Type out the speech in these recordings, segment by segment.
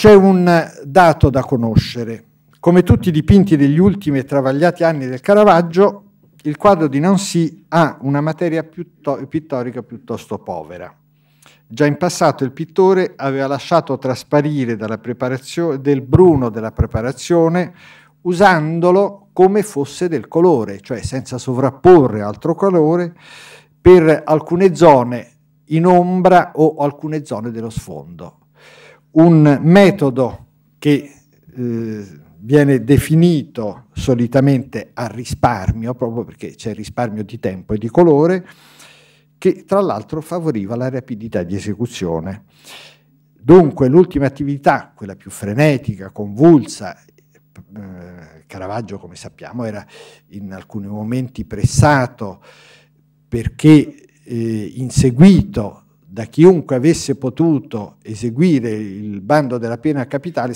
C'è un dato da conoscere. Come tutti i dipinti degli ultimi e travagliati anni del Caravaggio, il quadro di Nancy ha una materia piuttosto, pittorica piuttosto povera. Già in passato il pittore aveva lasciato trasparire del bruno della preparazione usandolo come fosse del colore, cioè senza sovrapporre altro colore, per alcune zone in ombra o alcune zone dello sfondo un metodo che eh, viene definito solitamente a risparmio, proprio perché c'è risparmio di tempo e di colore, che tra l'altro favoriva la rapidità di esecuzione. Dunque l'ultima attività, quella più frenetica, convulsa, eh, Caravaggio come sappiamo era in alcuni momenti pressato perché eh, inseguito da chiunque avesse potuto eseguire il bando della pena capitale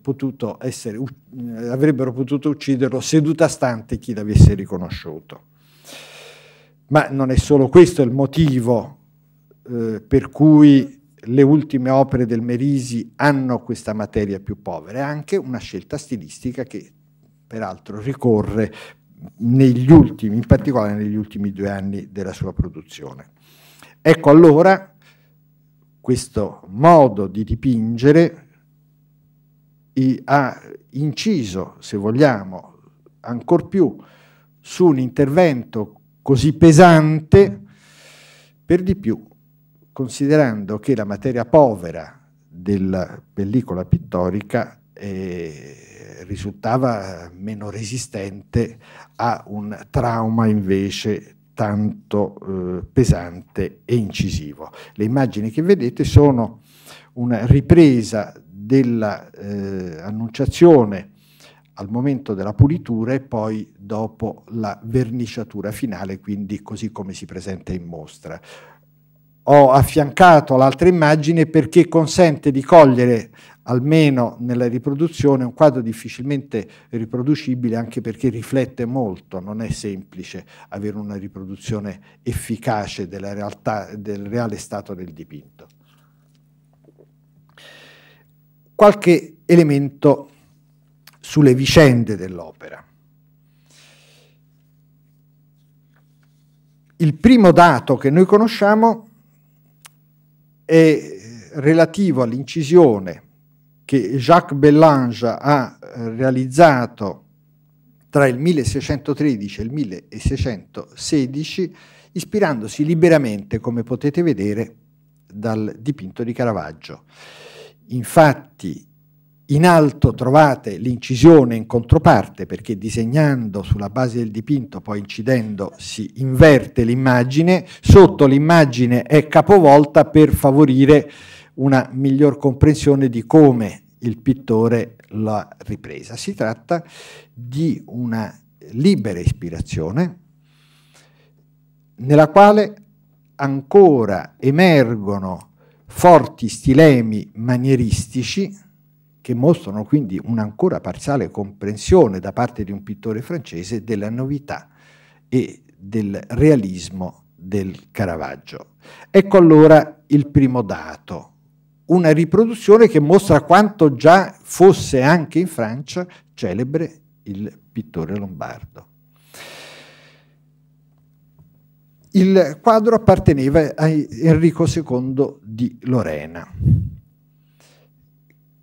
potuto essere, eh, avrebbero potuto ucciderlo seduta stante chi l'avesse riconosciuto. Ma non è solo questo il motivo eh, per cui le ultime opere del Merisi hanno questa materia più povera, è anche una scelta stilistica che peraltro ricorre negli ultimi, in particolare negli ultimi due anni della sua produzione. Ecco allora questo modo di dipingere ha inciso, se vogliamo, ancor più su un intervento così pesante, per di più considerando che la materia povera della pellicola pittorica eh, risultava meno resistente a un trauma invece tanto eh, pesante e incisivo. Le immagini che vedete sono una ripresa dell'annunciazione eh, al momento della pulitura e poi dopo la verniciatura finale, quindi così come si presenta in mostra ho affiancato l'altra immagine perché consente di cogliere almeno nella riproduzione un quadro difficilmente riproducibile anche perché riflette molto, non è semplice avere una riproduzione efficace della realtà, del reale stato del dipinto. Qualche elemento sulle vicende dell'opera. Il primo dato che noi conosciamo è relativo all'incisione che Jacques Bellange ha eh, realizzato tra il 1613 e il 1616, ispirandosi liberamente, come potete vedere, dal dipinto di Caravaggio. Infatti in alto trovate l'incisione in controparte perché disegnando sulla base del dipinto, poi incidendo, si inverte l'immagine, sotto l'immagine è capovolta per favorire una miglior comprensione di come il pittore l'ha ripresa. Si tratta di una libera ispirazione nella quale ancora emergono forti stilemi manieristici che mostrano quindi un'ancora parziale comprensione da parte di un pittore francese della novità e del realismo del Caravaggio. Ecco allora il primo dato, una riproduzione che mostra quanto già fosse anche in Francia celebre il pittore lombardo. Il quadro apparteneva a Enrico II di Lorena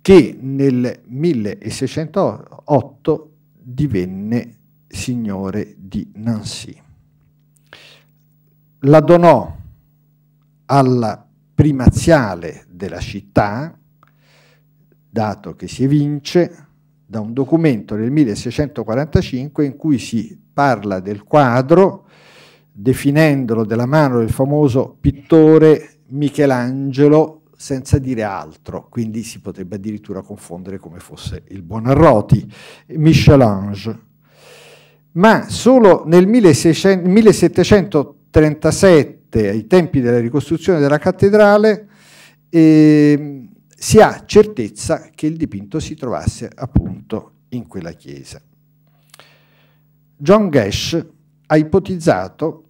che nel 1608 divenne signore di Nancy. La donò alla primaziale della città, dato che si evince da un documento del 1645 in cui si parla del quadro, definendolo della mano del famoso pittore Michelangelo senza dire altro, quindi si potrebbe addirittura confondere come fosse il Buonarroti, Michelange. Ma solo nel 1600, 1737, ai tempi della ricostruzione della cattedrale, eh, si ha certezza che il dipinto si trovasse appunto in quella chiesa. John Gash ha ipotizzato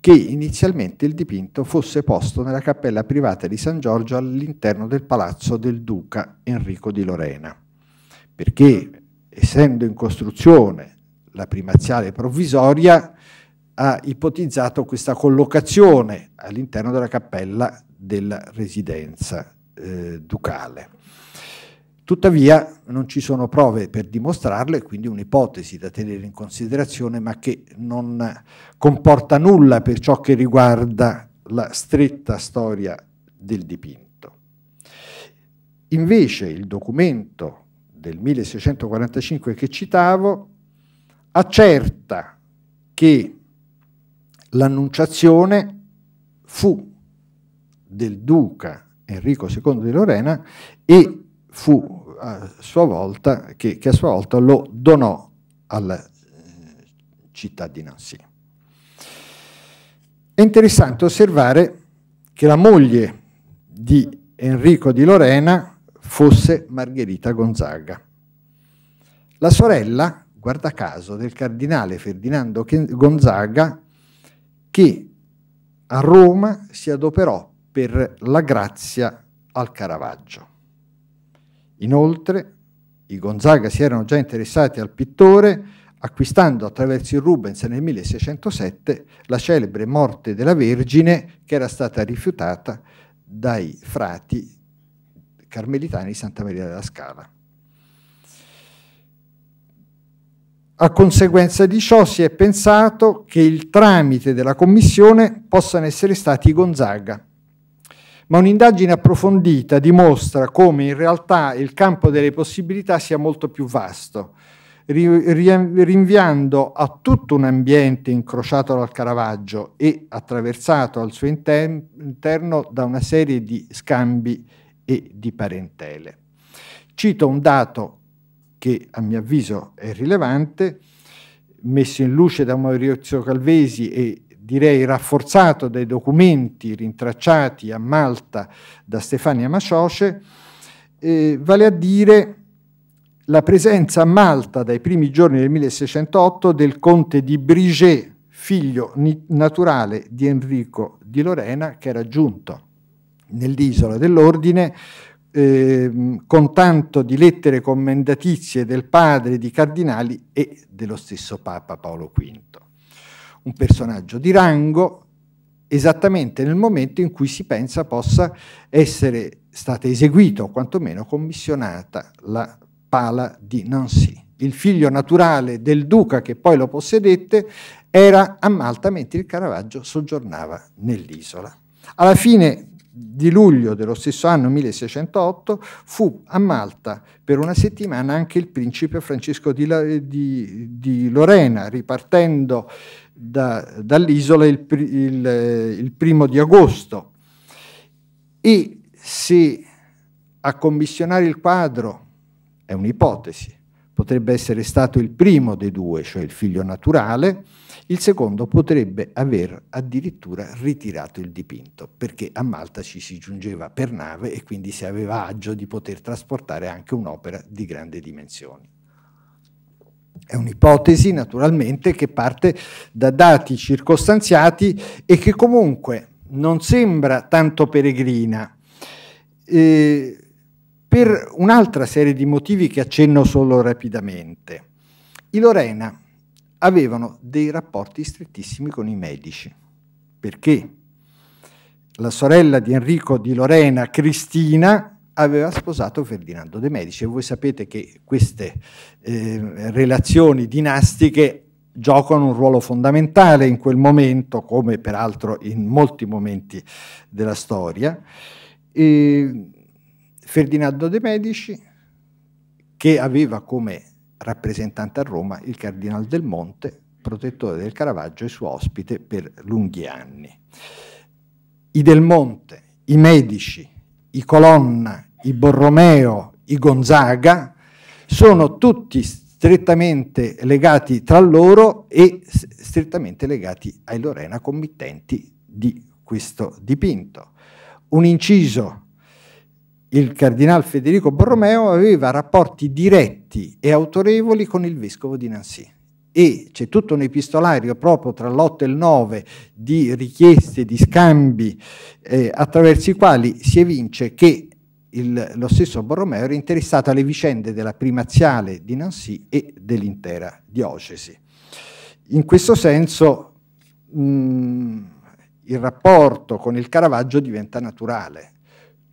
che inizialmente il dipinto fosse posto nella cappella privata di San Giorgio all'interno del palazzo del duca Enrico di Lorena, perché essendo in costruzione la primaziale provvisoria ha ipotizzato questa collocazione all'interno della cappella della residenza eh, ducale. Tuttavia non ci sono prove per dimostrarlo e quindi un'ipotesi da tenere in considerazione ma che non comporta nulla per ciò che riguarda la stretta storia del dipinto. Invece il documento del 1645 che citavo accerta che l'annunciazione fu del duca Enrico II di Lorena e fu a sua volta, che, che a sua volta lo donò alla eh, città di Nancy. È interessante osservare che la moglie di Enrico di Lorena fosse Margherita Gonzaga. La sorella, guarda caso, del cardinale Ferdinando Gonzaga che a Roma si adoperò per la grazia al Caravaggio. Inoltre, i Gonzaga si erano già interessati al pittore acquistando attraverso il Rubens nel 1607 la celebre morte della Vergine che era stata rifiutata dai frati carmelitani di Santa Maria della Scala. A conseguenza di ciò si è pensato che il tramite della commissione possano essere stati i Gonzaga, ma un'indagine approfondita dimostra come in realtà il campo delle possibilità sia molto più vasto, rinviando a tutto un ambiente incrociato dal Caravaggio e attraversato al suo interno da una serie di scambi e di parentele. Cito un dato che a mio avviso è rilevante, messo in luce da Maurizio Calvesi e direi rafforzato dai documenti rintracciati a Malta da Stefania Macioce, eh, vale a dire la presenza a Malta dai primi giorni del 1608 del conte di Briget, figlio naturale di Enrico di Lorena, che era giunto nell'isola dell'Ordine eh, con tanto di lettere commendatizie del padre, di cardinali e dello stesso Papa Paolo V un personaggio di rango esattamente nel momento in cui si pensa possa essere stata eseguita o quantomeno commissionata la pala di Nancy. Il figlio naturale del duca che poi lo possedette era a Malta mentre il Caravaggio soggiornava nell'isola. Alla fine di luglio dello stesso anno 1608 fu a Malta per una settimana anche il principe Francesco di, di, di Lorena, ripartendo da, dall'isola il, il, eh, il primo di agosto e se a commissionare il quadro è un'ipotesi, potrebbe essere stato il primo dei due, cioè il figlio naturale, il secondo potrebbe aver addirittura ritirato il dipinto, perché a Malta ci si giungeva per nave e quindi si aveva agio di poter trasportare anche un'opera di grandi dimensioni. È un'ipotesi naturalmente che parte da dati circostanziati e che comunque non sembra tanto peregrina. Eh, per un'altra serie di motivi che accenno solo rapidamente. I Lorena avevano dei rapporti strettissimi con i medici, perché la sorella di Enrico di Lorena, Cristina, aveva sposato Ferdinando de' Medici e voi sapete che queste eh, relazioni dinastiche giocano un ruolo fondamentale in quel momento, come peraltro in molti momenti della storia. E Ferdinando de' Medici, che aveva come rappresentante a Roma il Cardinal del Monte, protettore del Caravaggio e suo ospite per lunghi anni. I Del Monte, i Medici, i Colonna, i Borromeo, i Gonzaga, sono tutti strettamente legati tra loro e strettamente legati ai Lorena committenti di questo dipinto. Un inciso, il cardinal Federico Borromeo aveva rapporti diretti e autorevoli con il vescovo di Nancy e c'è tutto un epistolario proprio tra l'8 e il 9 di richieste, di scambi, eh, attraverso i quali si evince che il, lo stesso Borromeo era interessato alle vicende della primaziale di Nancy e dell'intera diocesi. In questo senso mh, mm, il rapporto con il Caravaggio diventa naturale.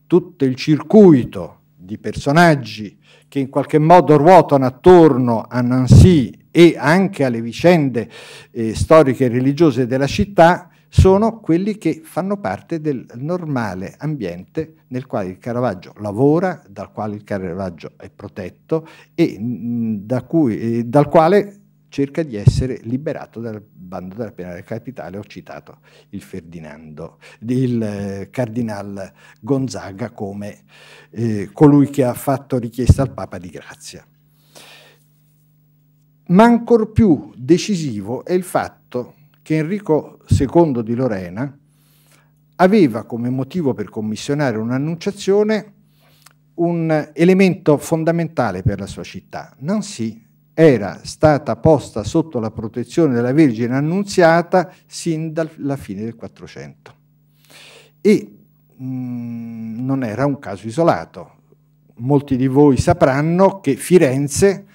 Tutto il circuito di personaggi che in qualche modo ruotano attorno a Nancy e anche alle vicende eh, storiche e religiose della città sono quelli che fanno parte del normale ambiente nel quale il Caravaggio lavora, dal quale il Caravaggio è protetto e mm, da cui, eh, dal quale cerca di essere liberato dal bando della pena del capitale. Ho citato il Ferdinando, il eh, Cardinal Gonzaga come eh, colui che ha fatto richiesta al Papa di grazia. Ma ancor più decisivo è il fatto che Enrico II di Lorena aveva come motivo per commissionare un'annunciazione un elemento fondamentale per la sua città. Nancy era stata posta sotto la protezione della Vergine Annunziata sin dalla fine del 400 e mh, mm, non era un caso isolato. Molti di voi sapranno che Firenze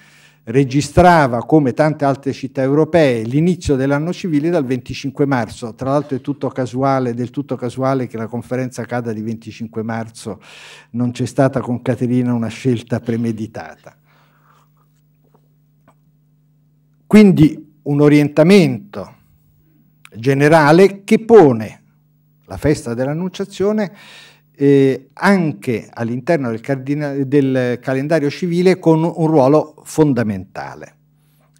registrava, come tante altre città europee, l'inizio dell'anno civile dal 25 marzo. Tra l'altro è tutto casuale, del tutto casuale che la conferenza cada di 25 marzo, non c'è stata con Caterina una scelta premeditata. Quindi un orientamento generale che pone la festa dell'Annunciazione eh, anche all'interno del, del calendario civile con un ruolo fondamentale.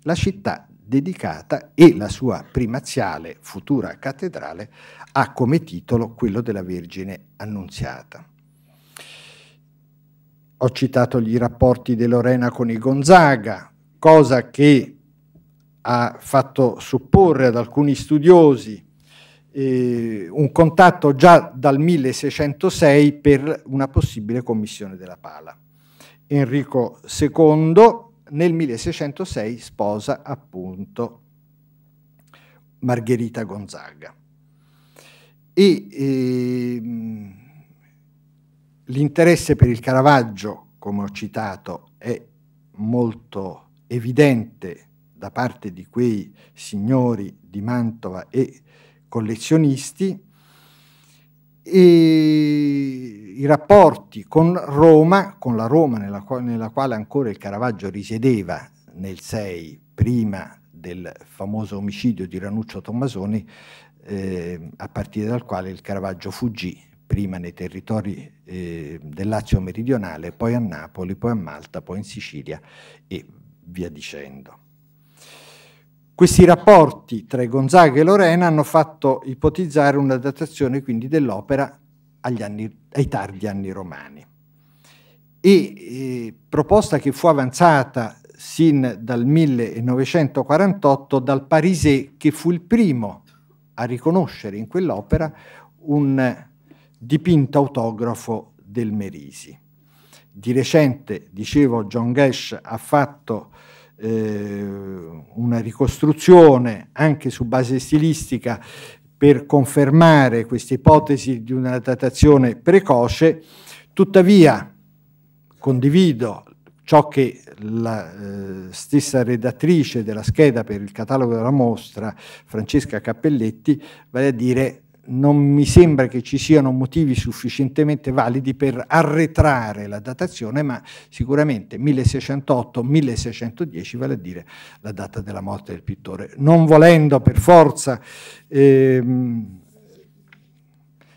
La città dedicata e la sua primaziale futura cattedrale ha come titolo quello della Vergine Annunziata. Ho citato i rapporti di Lorena con i Gonzaga, cosa che ha fatto supporre ad alcuni studiosi eh, un contatto già dal 1606 per una possibile commissione della pala. Enrico II nel 1606 sposa appunto Margherita Gonzaga. E eh, l'interesse per il Caravaggio, come ho citato, è molto evidente da parte di quei signori di Mantova e collezionisti e i rapporti con Roma, con la Roma nella, quale, nella quale ancora il Caravaggio risiedeva nel 6 prima del famoso omicidio di Ranuccio Tommasoni, eh, a partire dal quale il Caravaggio fuggì prima nei territori eh, del Lazio meridionale, poi a Napoli, poi a Malta, poi in Sicilia e via dicendo. Questi rapporti tra Gonzaga e Lorena hanno fatto ipotizzare una datazione quindi dell'opera ai tardi anni romani. E eh, proposta che fu avanzata sin dal 1948 dal Parisè che fu il primo a riconoscere in quell'opera un dipinto autografo del Merisi. Di recente, dicevo, John Gash ha fatto eh, una ricostruzione anche su base stilistica per confermare questa ipotesi di una datazione precoce, tuttavia condivido ciò che la eh, stessa redattrice della scheda per il catalogo della mostra, Francesca Cappelletti, vale a dire non mi sembra che ci siano motivi sufficientemente validi per arretrare la datazione, ma sicuramente 1608-1610 vale a dire la data della morte del pittore, non volendo per forza ehm,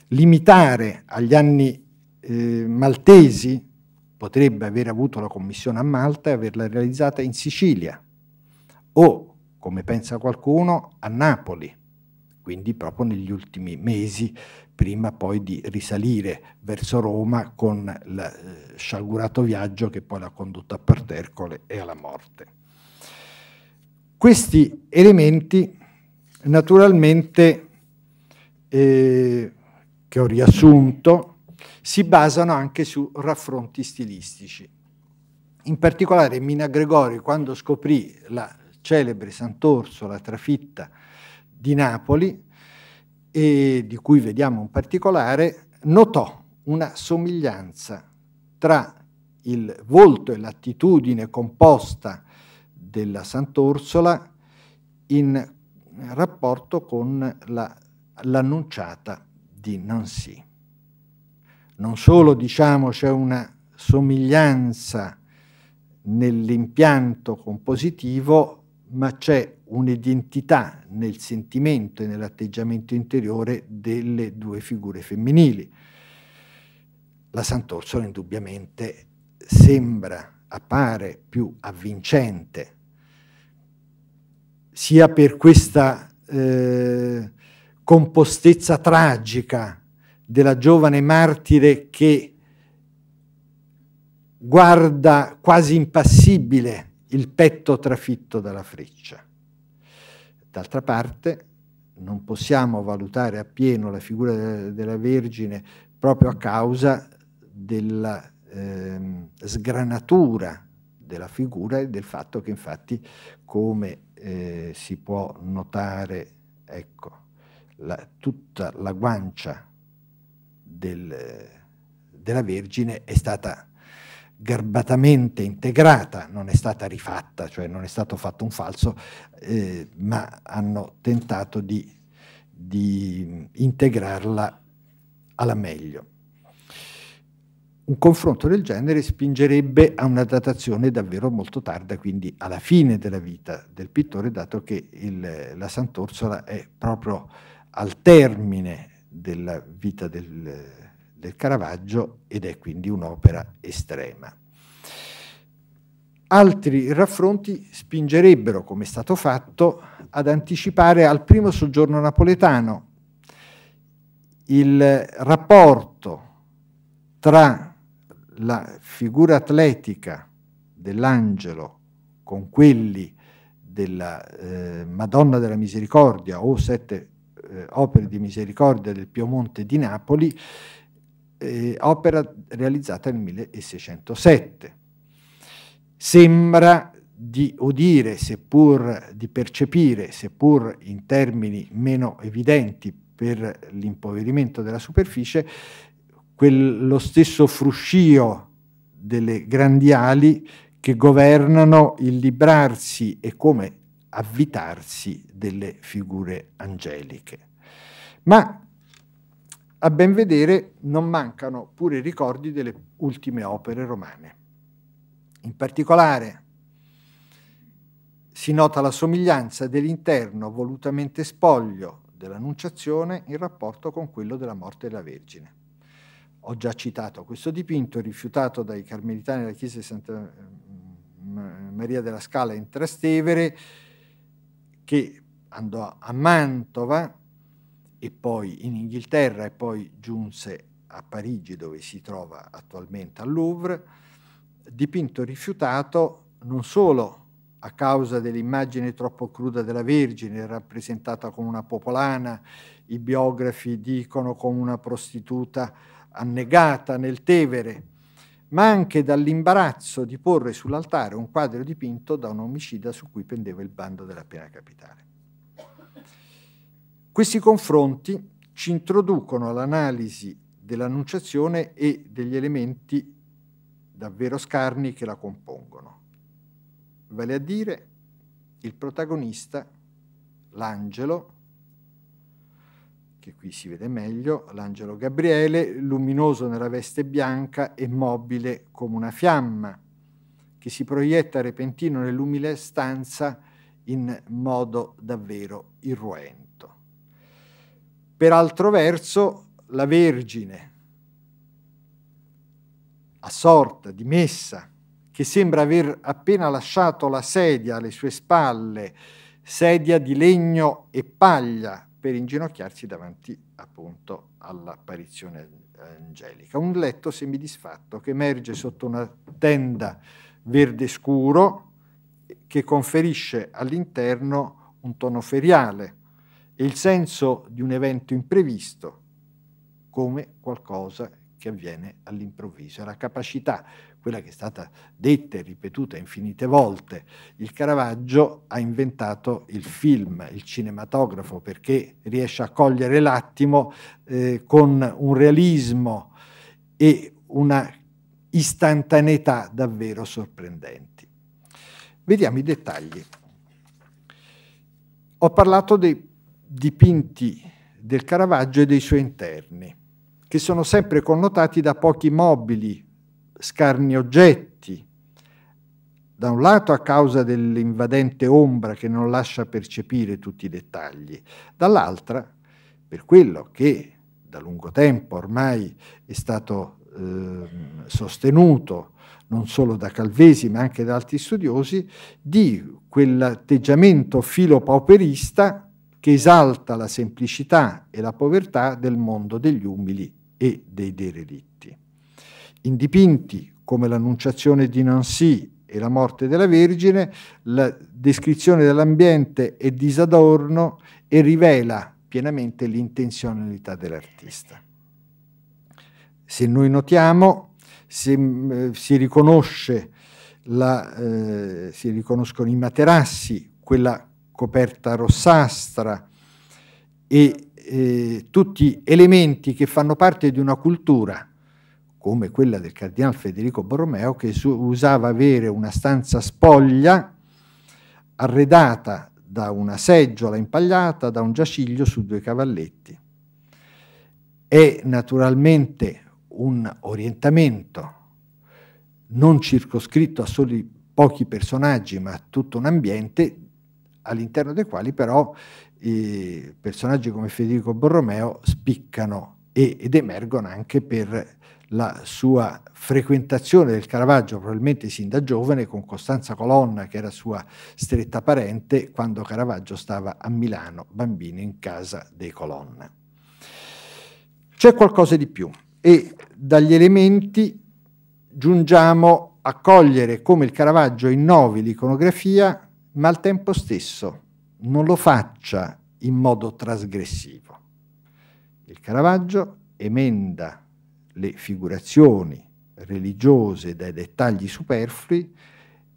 limitare agli anni eh, maltesi, potrebbe aver avuto la commissione a Malta e averla realizzata in Sicilia o, come pensa qualcuno, a Napoli quindi proprio negli ultimi mesi, prima poi di risalire verso Roma con il eh, sciagurato viaggio che poi l'ha condotto a Partercole e alla morte. Questi elementi naturalmente eh, che ho riassunto si basano anche su raffronti stilistici. In particolare Mina Gregori quando scoprì la celebre Sant'Orso, la trafitta di Napoli, e di cui vediamo un particolare, notò una somiglianza tra il volto e l'attitudine composta della Sant'Orsola in rapporto con l'annunciata di Nancy. Non solo, diciamo, c'è una somiglianza nell'impianto compositivo, ma c'è un'identità nel sentimento e nell'atteggiamento interiore delle due figure femminili. La Sant'Orsola indubbiamente sembra, appare più avvincente, sia per questa eh, compostezza tragica della giovane martire che guarda quasi impassibile il petto trafitto dalla freccia. D'altra parte non possiamo valutare appieno la figura de della Vergine proprio a causa della ehm, sgranatura della figura e del fatto che infatti come eh, si può notare ecco, la, tutta la guancia del, della Vergine è stata garbatamente integrata, non è stata rifatta, cioè non è stato fatto un falso, eh, ma hanno tentato di, di integrarla alla meglio. Un confronto del genere spingerebbe a una datazione davvero molto tarda, quindi alla fine della vita del pittore, dato che il, la Sant'Orsola è proprio al termine della vita del, del Caravaggio ed è quindi un'opera estrema. Altri raffronti spingerebbero, come è stato fatto, ad anticipare al primo soggiorno napoletano il rapporto tra la figura atletica dell'angelo con quelli della eh, Madonna della Misericordia o sette eh, opere di misericordia del Piemonte di Napoli eh, opera realizzata nel 1607. Sembra di udire, seppur di percepire, seppur in termini meno evidenti per l'impoverimento della superficie, quello stesso fruscio delle grandi ali che governano il librarsi e come avvitarsi delle figure angeliche. Ma a ben vedere non mancano pure i ricordi delle ultime opere romane. In particolare si nota la somiglianza dell'interno volutamente spoglio dell'Annunciazione in rapporto con quello della morte della Vergine. Ho già citato questo dipinto, rifiutato dai carmelitani della chiesa di Santa mm, Maria della Scala in Trastevere, che andò a Mantova e poi in Inghilterra e poi giunse a Parigi dove si trova attualmente al Louvre, dipinto rifiutato non solo a causa dell'immagine troppo cruda della Vergine, rappresentata come una popolana, i biografi dicono come una prostituta annegata nel Tevere, ma anche dall'imbarazzo di porre sull'altare un quadro dipinto da un omicida su cui pendeva il bando della pena capitale. Questi confronti ci introducono all'analisi dell'annunciazione e degli elementi davvero scarni che la compongono, vale a dire il protagonista, l'angelo, che qui si vede meglio, l'angelo Gabriele, luminoso nella veste bianca e mobile come una fiamma, che si proietta repentino nell'umile stanza in modo davvero irruente. Per altro verso, la Vergine, assorta, dimessa, che sembra aver appena lasciato la sedia alle sue spalle, sedia di legno e paglia, per inginocchiarsi davanti appunto all'apparizione angelica. Un letto semidisfatto che emerge sotto una tenda verde scuro che conferisce all'interno un tono feriale, e il senso di un evento imprevisto come qualcosa che avviene all'improvviso. È La capacità, quella che è stata detta e ripetuta infinite volte, il Caravaggio ha inventato il film, il cinematografo, perché riesce a cogliere l'attimo eh, con un realismo e una istantaneità davvero sorprendenti. Vediamo i dettagli. Ho parlato dei dipinti del Caravaggio e dei suoi interni, che sono sempre connotati da pochi mobili, scarni oggetti, da un lato a causa dell'invadente ombra che non lascia percepire tutti i dettagli, dall'altra per quello che da lungo tempo ormai è stato eh, sostenuto non solo da Calvesi ma anche da altri studiosi, di quell'atteggiamento filopauperista che esalta la semplicità e la povertà del mondo degli umili e dei derelitti. In dipinti come l'Annunciazione di Nancy e la morte della Vergine, la descrizione dell'ambiente è disadorno e rivela pienamente l'intenzionalità dell'artista. Se noi notiamo, si, eh, si, riconosce la, eh, si riconoscono i materassi, quella coperta rossastra e eh, tutti elementi che fanno parte di una cultura come quella del cardinal Federico Borromeo che usava avere una stanza spoglia arredata da una seggiola impagliata, da un giaciglio su due cavalletti. È naturalmente un orientamento non circoscritto a soli pochi personaggi, ma a tutto un ambiente all'interno dei quali però eh, personaggi come Federico Borromeo spiccano e, ed emergono anche per la sua frequentazione del Caravaggio, probabilmente sin da giovane, con Costanza Colonna, che era sua stretta parente, quando Caravaggio stava a Milano, bambino in casa dei Colonna. C'è qualcosa di più e dagli elementi giungiamo a cogliere come il Caravaggio innovi l'iconografia ma al tempo stesso non lo faccia in modo trasgressivo. Il Caravaggio emenda le figurazioni religiose dai dettagli superflui,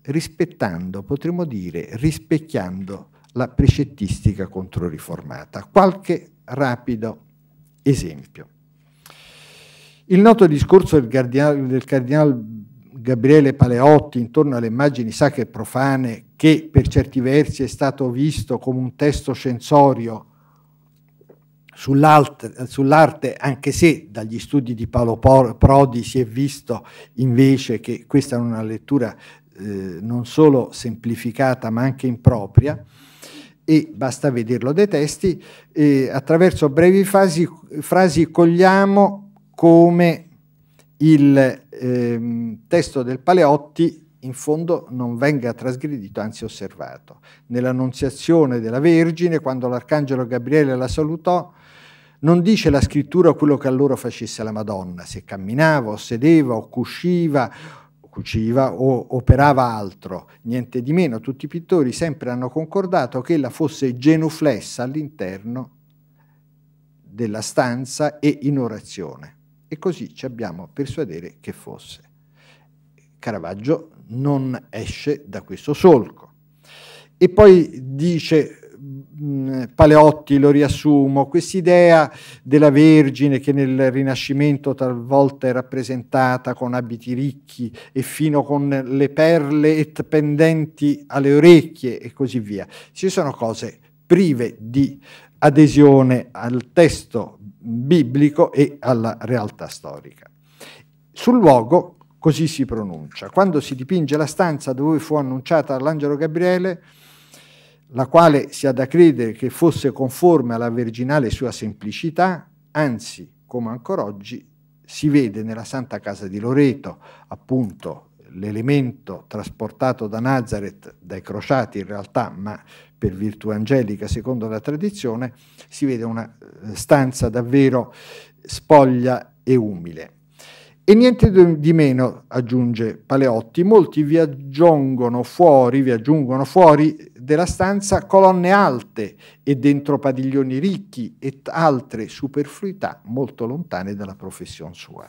rispettando, potremmo dire, rispecchiando la precettistica controriformata. Qualche rapido esempio. Il noto discorso del cardinale, del cardinal Gabriele Paleotti intorno alle immagini sacre e profane che per certi versi è stato visto come un testo censorio sull'arte, anche se dagli studi di Paolo Prodi si è visto invece che questa è una lettura eh, non solo semplificata ma anche impropria, e basta vederlo dai testi, eh, attraverso brevi fasi, frasi cogliamo come il ehm, testo del Paleotti in fondo non venga trasgredito, anzi osservato. Nell'annunziazione della Vergine, quando l'arcangelo Gabriele la salutò, non dice la scrittura quello che allora facesse la Madonna, se camminava o sedeva o cusciva, cuciva o operava altro. Niente di meno, tutti i pittori sempre hanno concordato che ella fosse genuflessa all'interno della stanza e in orazione. E così ci abbiamo persuadere che fosse. Caravaggio non esce da questo solco. E poi dice mm, Paleotti, lo riassumo, quest'idea della Vergine che nel Rinascimento talvolta è rappresentata con abiti ricchi e fino con le perle et pendenti alle orecchie e così via. Ci sono cose prive di adesione al testo biblico e alla realtà storica. Sul luogo così si pronuncia. Quando si dipinge la stanza dove fu annunciata l'angelo Gabriele, la quale si ha da credere che fosse conforme alla virginale sua semplicità, anzi, come ancora oggi, si vede nella Santa Casa di Loreto, appunto l'elemento trasportato da Nazareth, dai crociati in realtà, ma per virtù angelica secondo la tradizione, si vede una eh, stanza davvero spoglia e umile. E niente di meno, aggiunge Paleotti, molti vi aggiungono fuori, vi fuori della stanza colonne alte e dentro padiglioni ricchi e altre superfluità molto lontane dalla professione sua.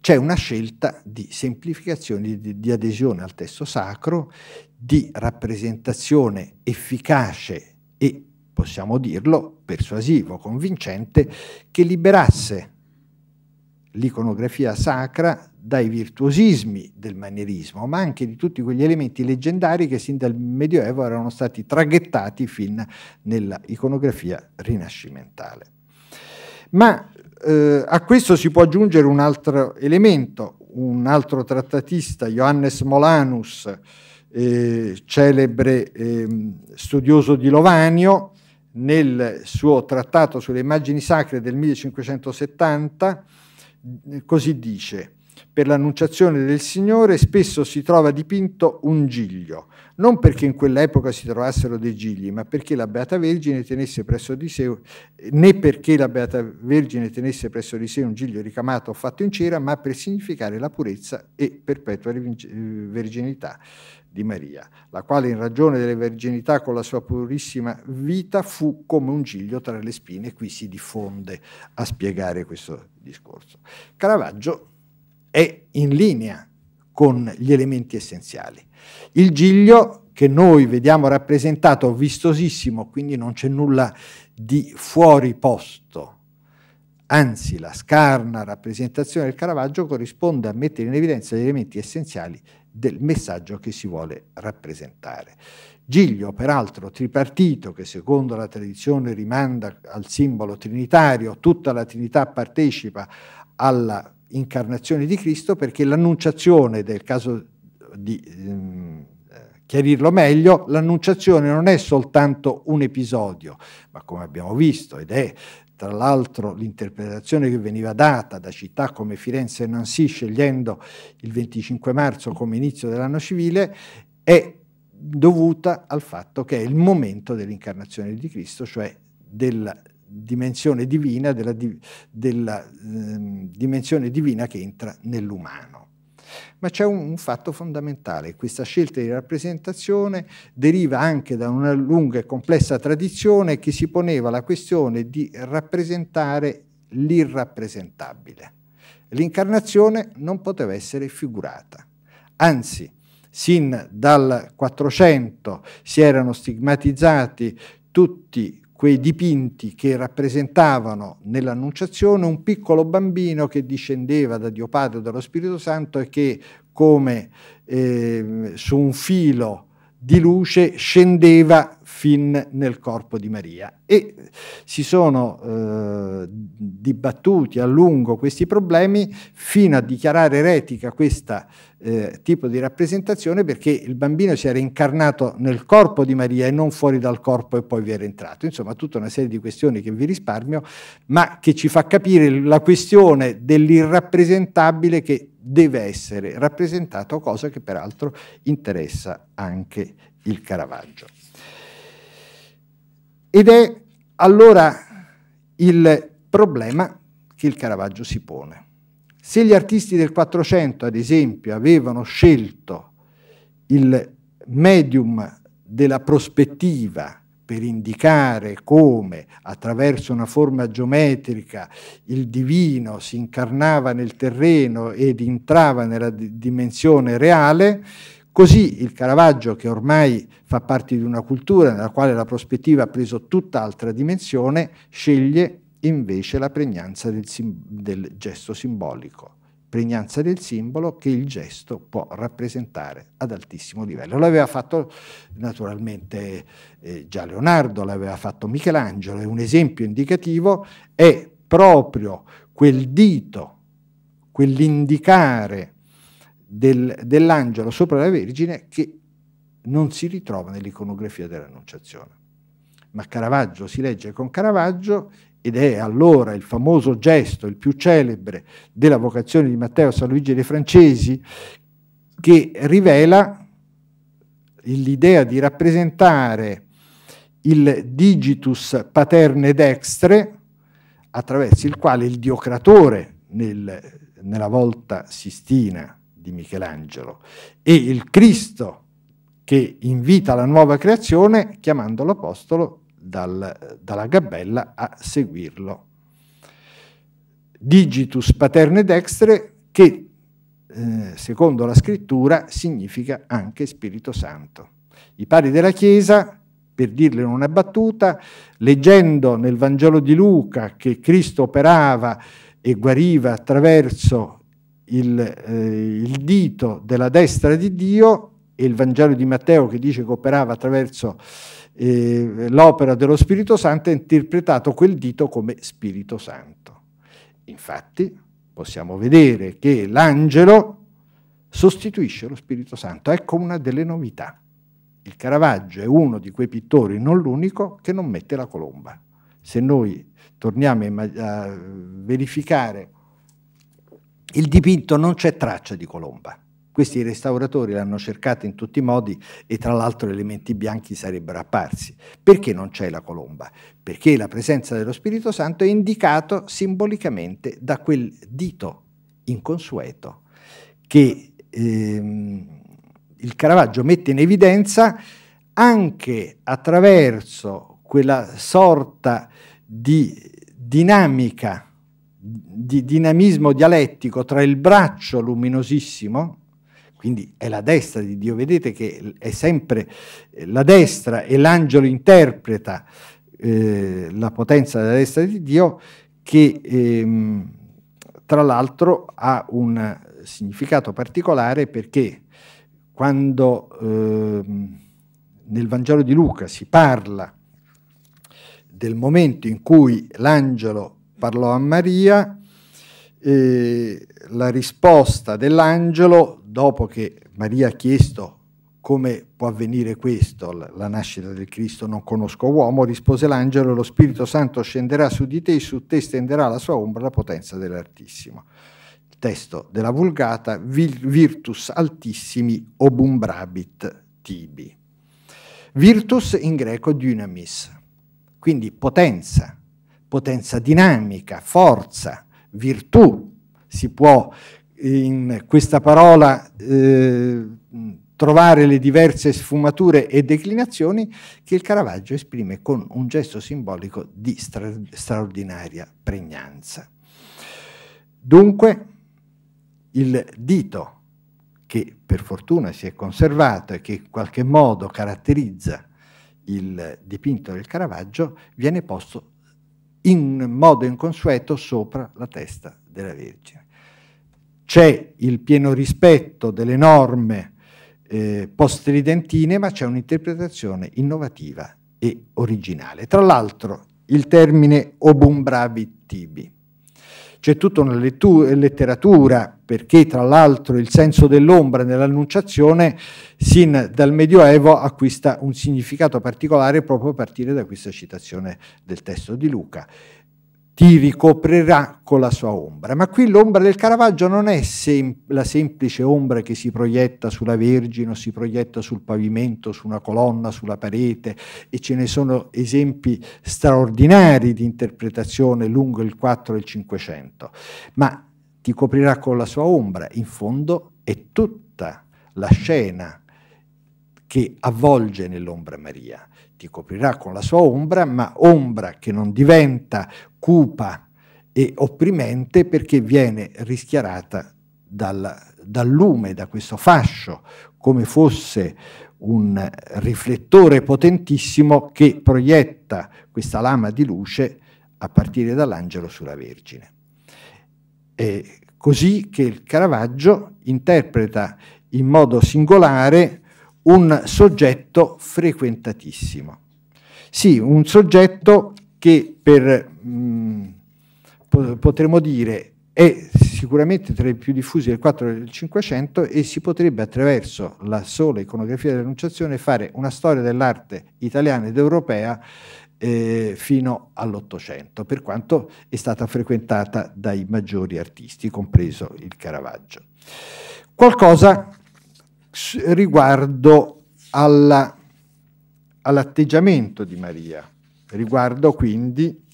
C'è una scelta di semplificazione, di, di adesione al testo sacro, di rappresentazione efficace e, possiamo dirlo, persuasivo, convincente, che liberasse l'iconografia sacra dai virtuosismi del manierismo, ma anche di tutti quegli elementi leggendari che sin dal Medioevo erano stati traghettati fin nell'iconografia rinascimentale. Ma eh, a questo si può aggiungere un altro elemento, un altro trattatista, Johannes Molanus, eh, celebre eh, studioso di Lovanio, nel suo trattato sulle immagini sacre del 1570, così dice, per l'annunciazione del Signore spesso si trova dipinto un giglio, non perché in quell'epoca si trovassero dei gigli, ma perché la Beata Vergine tenesse presso di sé, né perché la Beata Vergine tenesse presso di sé un giglio ricamato o fatto in cera, ma per significare la purezza e perpetua verginità di Maria, la quale in ragione delle verginità con la sua purissima vita fu come un giglio tra le spine, qui si diffonde a spiegare questo discorso. Caravaggio è in linea con gli elementi essenziali. Il giglio che noi vediamo rappresentato vistosissimo, quindi non c'è nulla di fuori posto. Anzi, la scarna rappresentazione del Caravaggio corrisponde a mettere in evidenza gli elementi essenziali del messaggio che si vuole rappresentare. Giglio, peraltro tripartito, che secondo la tradizione rimanda al simbolo trinitario, tutta la Trinità partecipa alla incarnazione di Cristo perché l'annunciazione del caso di ehm, chiarirlo meglio, l'annunciazione non è soltanto un episodio, ma come abbiamo visto ed è tra l'altro l'interpretazione che veniva data da città come Firenze e Nancy scegliendo il 25 marzo come inizio dell'anno civile è dovuta al fatto che è il momento dell'incarnazione di Cristo, cioè del dimensione divina della, della eh, dimensione divina che entra nell'umano. Ma c'è un, un, fatto fondamentale, questa scelta di rappresentazione deriva anche da una lunga e complessa tradizione che si poneva la questione di rappresentare l'irrappresentabile. L'incarnazione non poteva essere figurata, anzi, sin dal 400 si erano stigmatizzati tutti quei dipinti che rappresentavano nell'Annunciazione un piccolo bambino che discendeva da Dio Padre o dallo Spirito Santo e che come eh, su un filo di luce scendeva fin nel corpo di Maria. E si sono eh, dibattuti a lungo questi problemi fino a dichiarare eretica questo eh, tipo di rappresentazione perché il bambino si era incarnato nel corpo di Maria e non fuori dal corpo e poi vi era entrato. Insomma, tutta una serie di questioni che vi risparmio, ma che ci fa capire la questione dell'irrappresentabile che deve essere rappresentato, cosa che peraltro interessa anche il Caravaggio. Ed è allora il problema che il Caravaggio si pone. Se gli artisti del Quattrocento, ad esempio, avevano scelto il medium della prospettiva per indicare come attraverso una forma geometrica il divino si incarnava nel terreno ed entrava nella dimensione reale, Così il Caravaggio, che ormai fa parte di una cultura nella quale la prospettiva ha preso tutt'altra dimensione, sceglie invece la pregnanza del, del gesto simbolico pregnanza del simbolo che il gesto può rappresentare ad altissimo livello. L'aveva fatto naturalmente eh, già Leonardo, l'aveva fatto Michelangelo, e un esempio indicativo è proprio quel dito, quell'indicare del, dell'angelo sopra la Vergine che non si ritrova nell'iconografia dell'Annunciazione. Ma Caravaggio si legge con Caravaggio ed è allora il famoso gesto, il più celebre, della vocazione di Matteo San Luigi dei Francesi, che rivela l'idea di rappresentare il digitus paterne dextre, attraverso il quale il diocratore nel, nella volta sistina di Michelangelo e il Cristo che invita la nuova creazione chiamando l'Apostolo dal, dalla gabbella a seguirlo. Digitus paterne dextre che eh, secondo la scrittura significa anche Spirito Santo. I pari della Chiesa, per dirlo in una battuta, leggendo nel Vangelo di Luca che Cristo operava e guariva attraverso il, eh, il dito della destra di Dio e il Vangelo di Matteo che dice che operava attraverso eh, l'opera dello Spirito Santo, ha interpretato quel dito come Spirito Santo. Infatti possiamo vedere che l'angelo sostituisce lo Spirito Santo. Ecco una delle novità. Il Caravaggio è uno di quei pittori, non l'unico, che non mette la colomba. Se noi torniamo a verificare il dipinto non c'è traccia di colomba. Questi restauratori l'hanno cercata in tutti i modi e tra l'altro elementi bianchi sarebbero apparsi. Perché non c'è la colomba? Perché la presenza dello Spirito Santo è indicato simbolicamente da quel dito inconsueto che ehm, il Caravaggio mette in evidenza anche attraverso quella sorta di dinamica di dinamismo dialettico tra il braccio luminosissimo, quindi è la destra di Dio, vedete che è sempre eh, la destra e l'angelo interpreta eh, la potenza della destra di Dio che ehm, tra l'altro ha un significato particolare perché quando ehm, nel Vangelo di Luca si parla del momento in cui l'angelo parlò a Maria e la risposta dell'angelo, dopo che Maria ha chiesto come può avvenire questo, la nascita del Cristo, non conosco uomo, rispose l'angelo, lo Spirito Santo scenderà su di te e su te stenderà la sua ombra la potenza dell'Altissimo. testo della Vulgata, virtus altissimi obumbrabit tibi. Virtus in greco dynamis, quindi potenza, potenza dinamica, forza, virtù. Si può in questa parola eh, trovare le diverse sfumature e declinazioni che il Caravaggio esprime con un gesto simbolico di stra straordinaria pregnanza. Dunque, il dito che per fortuna si è conservato e che in qualche modo caratterizza il dipinto del Caravaggio, viene posto in modo inconsueto sopra la testa della Vergine. C'è il pieno rispetto delle norme eh, post-tridentine, ma c'è un'interpretazione innovativa e originale. Tra l'altro il termine obumbravit tibi c'è tutta una letteratura, perché tra l'altro il senso dell'ombra nell'annunciazione sin dal Medioevo acquista un significato particolare proprio a partire da questa citazione del testo di Luca ti ricoprirà con la sua ombra. Ma qui l'ombra del Caravaggio non è sem la semplice ombra che si proietta sulla Vergine o si proietta sul pavimento, su una colonna, sulla parete, e ce ne sono esempi straordinari di interpretazione lungo il 4 e il 500, ma ti coprirà con la sua ombra. In fondo è tutta la scena che avvolge nell'ombra Maria ti coprirà con la sua ombra, ma ombra che non diventa cupa e opprimente perché viene rischiarata dal, dal lume, da questo fascio, come fosse un riflettore potentissimo che proietta questa lama di luce a partire dall'angelo sulla Vergine. È così che il Caravaggio interpreta in modo singolare un soggetto frequentatissimo. Sì, un soggetto che per, mh, mm, potremmo dire è sicuramente tra i più diffusi del 4 e del 500 e si potrebbe attraverso la sola iconografia dell'Annunciazione fare una storia dell'arte italiana ed europea eh, fino all'Ottocento, per quanto è stata frequentata dai maggiori artisti, compreso il Caravaggio. Qualcosa riguardo all'atteggiamento di Maria, riguardo quindi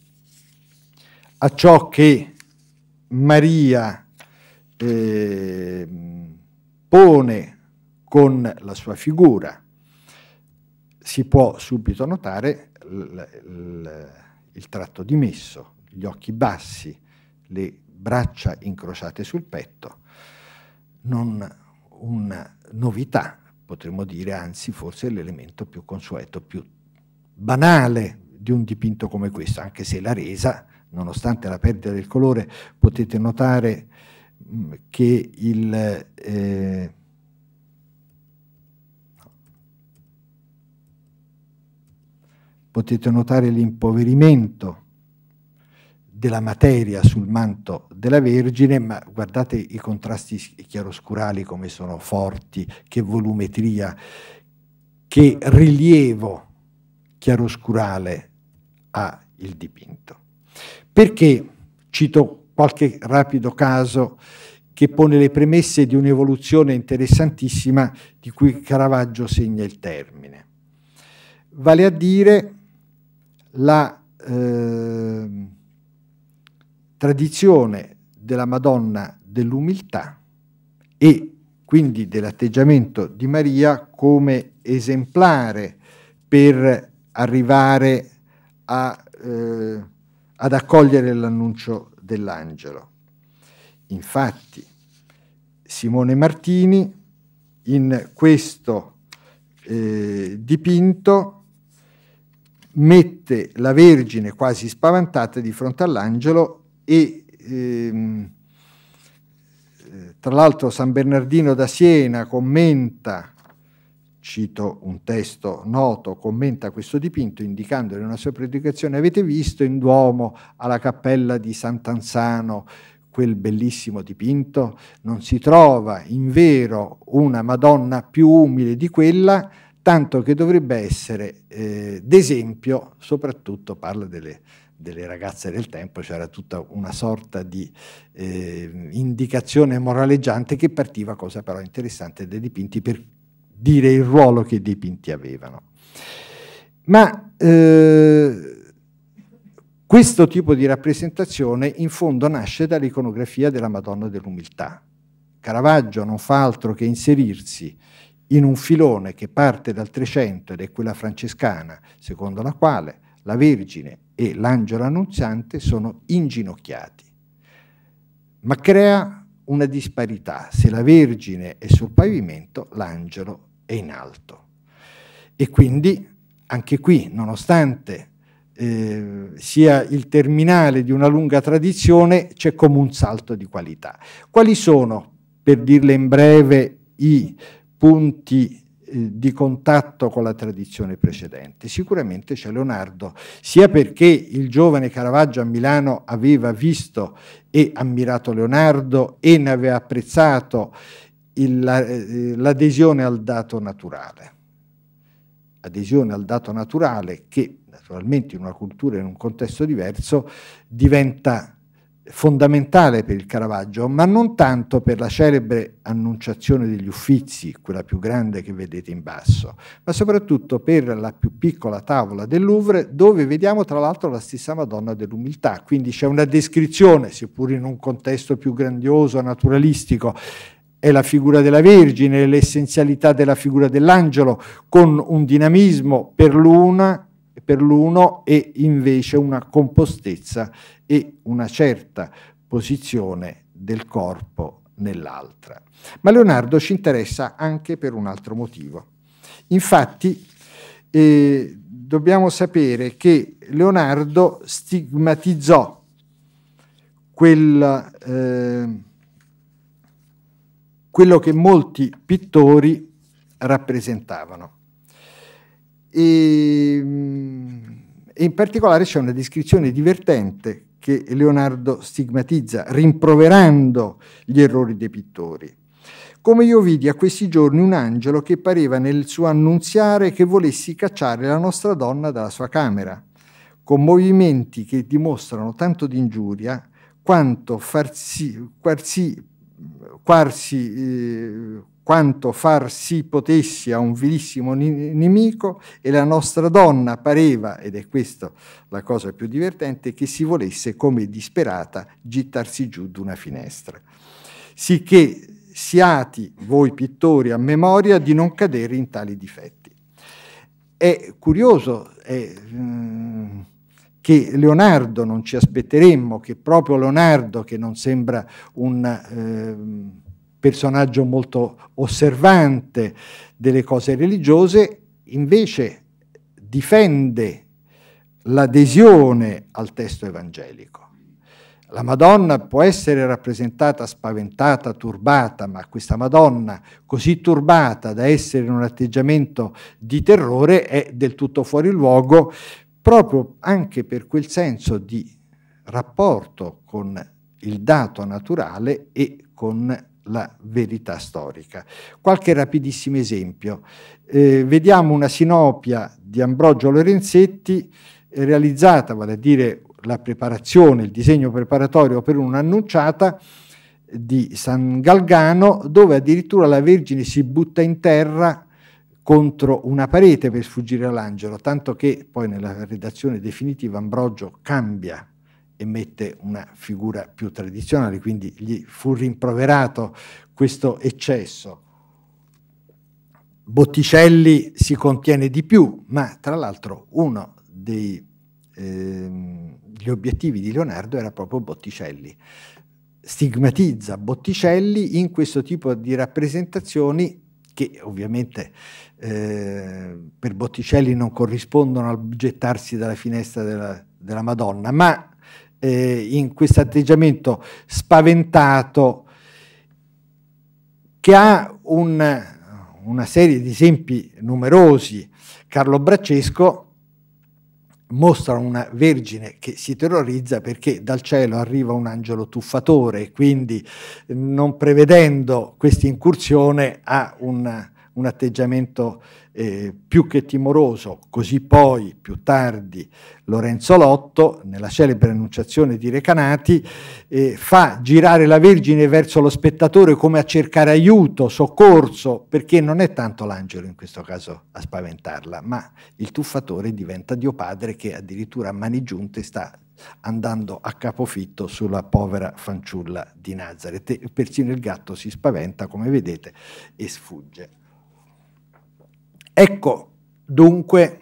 a ciò che Maria eh, pone con la sua figura. Si può subito notare il tratto dimesso, gli occhi bassi, le braccia incrociate sul petto, non un novità, potremmo dire anzi forse l'elemento più consueto, più banale di un dipinto come questo, anche se la resa, nonostante la perdita del colore, potete notare mm, che il... Eh, potete notare l'impoverimento della materia sul manto della Vergine, ma guardate i contrasti chiaroscurali come sono forti, che volumetria, che rilievo chiaroscurale ha il dipinto. Perché cito qualche rapido caso che pone le premesse di un'evoluzione interessantissima di cui Caravaggio segna il termine. Vale a dire la... Eh, tradizione della Madonna dell'umiltà e quindi dell'atteggiamento di Maria come esemplare per arrivare a, eh, ad accogliere l'annuncio dell'angelo. Infatti Simone Martini in questo eh, dipinto mette la Vergine quasi spaventata di fronte all'angelo e ehm, eh, tra l'altro San Bernardino da Siena commenta, cito un testo noto, commenta questo dipinto indicando in una sua predicazione, avete visto in Duomo alla cappella di Sant'Ansano quel bellissimo dipinto? Non si trova in vero una Madonna più umile di quella, tanto che dovrebbe essere eh, d'esempio, soprattutto parla delle delle ragazze del tempo c'era tutta una sorta di eh, indicazione moraleggiante che partiva, cosa però interessante, dei dipinti per dire il ruolo che i dipinti avevano. Ma eh, questo tipo di rappresentazione in fondo nasce dall'iconografia della Madonna dell'Umiltà. Caravaggio non fa altro che inserirsi in un filone che parte dal Trecento ed è quella francescana, secondo la quale la Vergine e l'angelo annunziante sono inginocchiati. Ma crea una disparità, se la Vergine è sul pavimento, l'angelo è in alto. E quindi anche qui, nonostante eh, sia il terminale di una lunga tradizione, c'è come un salto di qualità. Quali sono, per dirle in breve, i punti eh, di contatto con la tradizione precedente. Sicuramente c'è Leonardo, sia perché il giovane Caravaggio a Milano aveva visto e ammirato Leonardo e ne aveva apprezzato eh, l'adesione al dato naturale. Adesione al dato naturale che naturalmente in una cultura, in un contesto diverso, diventa fondamentale per il Caravaggio, ma non tanto per la celebre Annunciazione degli Uffizi, quella più grande che vedete in basso, ma soprattutto per la più piccola tavola del Louvre, dove vediamo tra l'altro la stessa Madonna dell'Umiltà. Quindi c'è una descrizione, seppur in un contesto più grandioso, naturalistico, è la figura della Vergine, l'essenzialità della figura dell'angelo, con un dinamismo per l'una per l'uno e invece una compostezza e una certa posizione del corpo nell'altra. Ma Leonardo ci interessa anche per un altro motivo. Infatti eh, dobbiamo sapere che Leonardo stigmatizzò quel, eh, quello che molti pittori rappresentavano. E, mm, e in particolare c'è una descrizione divertente che Leonardo stigmatizza, rimproverando gli errori dei pittori. Come io vidi a questi giorni un angelo che pareva nel suo annunziare che volessi cacciare la nostra donna dalla sua camera, con movimenti che dimostrano tanto di ingiuria quanto farsi, quarsi, quarsi, eh, quanto far si potessi a un vilissimo nemico e la nostra donna pareva, ed è questa la cosa più divertente, che si volesse come disperata gittarsi giù d'una finestra. Sicché siati voi pittori a memoria di non cadere in tali difetti. È curioso è, mm, che Leonardo, non ci aspetteremmo che proprio Leonardo, che non sembra un... Eh, personaggio molto osservante delle cose religiose, invece difende l'adesione al testo evangelico. La Madonna può essere rappresentata spaventata, turbata, ma questa Madonna così turbata da essere in un atteggiamento di terrore è del tutto fuori luogo proprio anche per quel senso di rapporto con il dato naturale e con la verità storica. Qualche rapidissimo esempio. Eh, vediamo una sinopia di Ambrogio Lorenzetti eh, realizzata, vale a dire la preparazione, il disegno preparatorio per un'annunciata di San Galgano, dove addirittura la Vergine si butta in terra contro una parete per sfuggire all'angelo, tanto che poi nella redazione definitiva Ambrogio cambia e mette una figura più tradizionale, quindi gli fu rimproverato questo eccesso. Botticelli si contiene di più, ma tra l'altro uno degli ehm, obiettivi di Leonardo era proprio Botticelli. Stigmatizza Botticelli in questo tipo di rappresentazioni che ovviamente eh, per Botticelli non corrispondono al gettarsi dalla finestra della, della Madonna, ma eh, in questo atteggiamento spaventato che ha un, una serie di esempi numerosi. Carlo Braccesco mostra una vergine che si terrorizza perché dal cielo arriva un angelo tuffatore, quindi non prevedendo questa incursione ha un un atteggiamento eh, più che timoroso, così poi più tardi Lorenzo Lotto, nella celebre annunciazione di Recanati, eh, fa girare la Vergine verso lo spettatore come a cercare aiuto, soccorso, perché non è tanto l'angelo in questo caso a spaventarla, ma il tuffatore diventa Dio Padre che addirittura a mani giunte sta andando a capofitto sulla povera fanciulla di Nazareth. E persino il gatto si spaventa, come vedete, e sfugge. Ecco dunque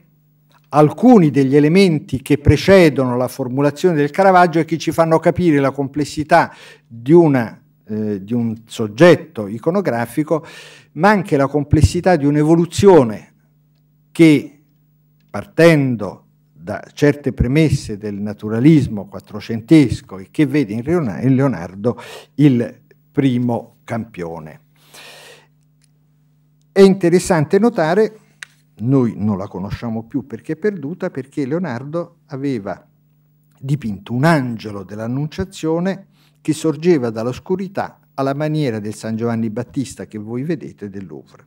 alcuni degli elementi che precedono la formulazione del Caravaggio e che ci fanno capire la complessità di, una, eh, di un soggetto iconografico, ma anche la complessità di un'evoluzione che, partendo da certe premesse del naturalismo quattrocentesco e che vede in Leonardo il primo campione. È interessante notare noi non la conosciamo più perché è perduta, perché Leonardo aveva dipinto un angelo dell'Annunciazione che sorgeva dall'oscurità alla maniera del San Giovanni Battista che voi vedete del Louvre.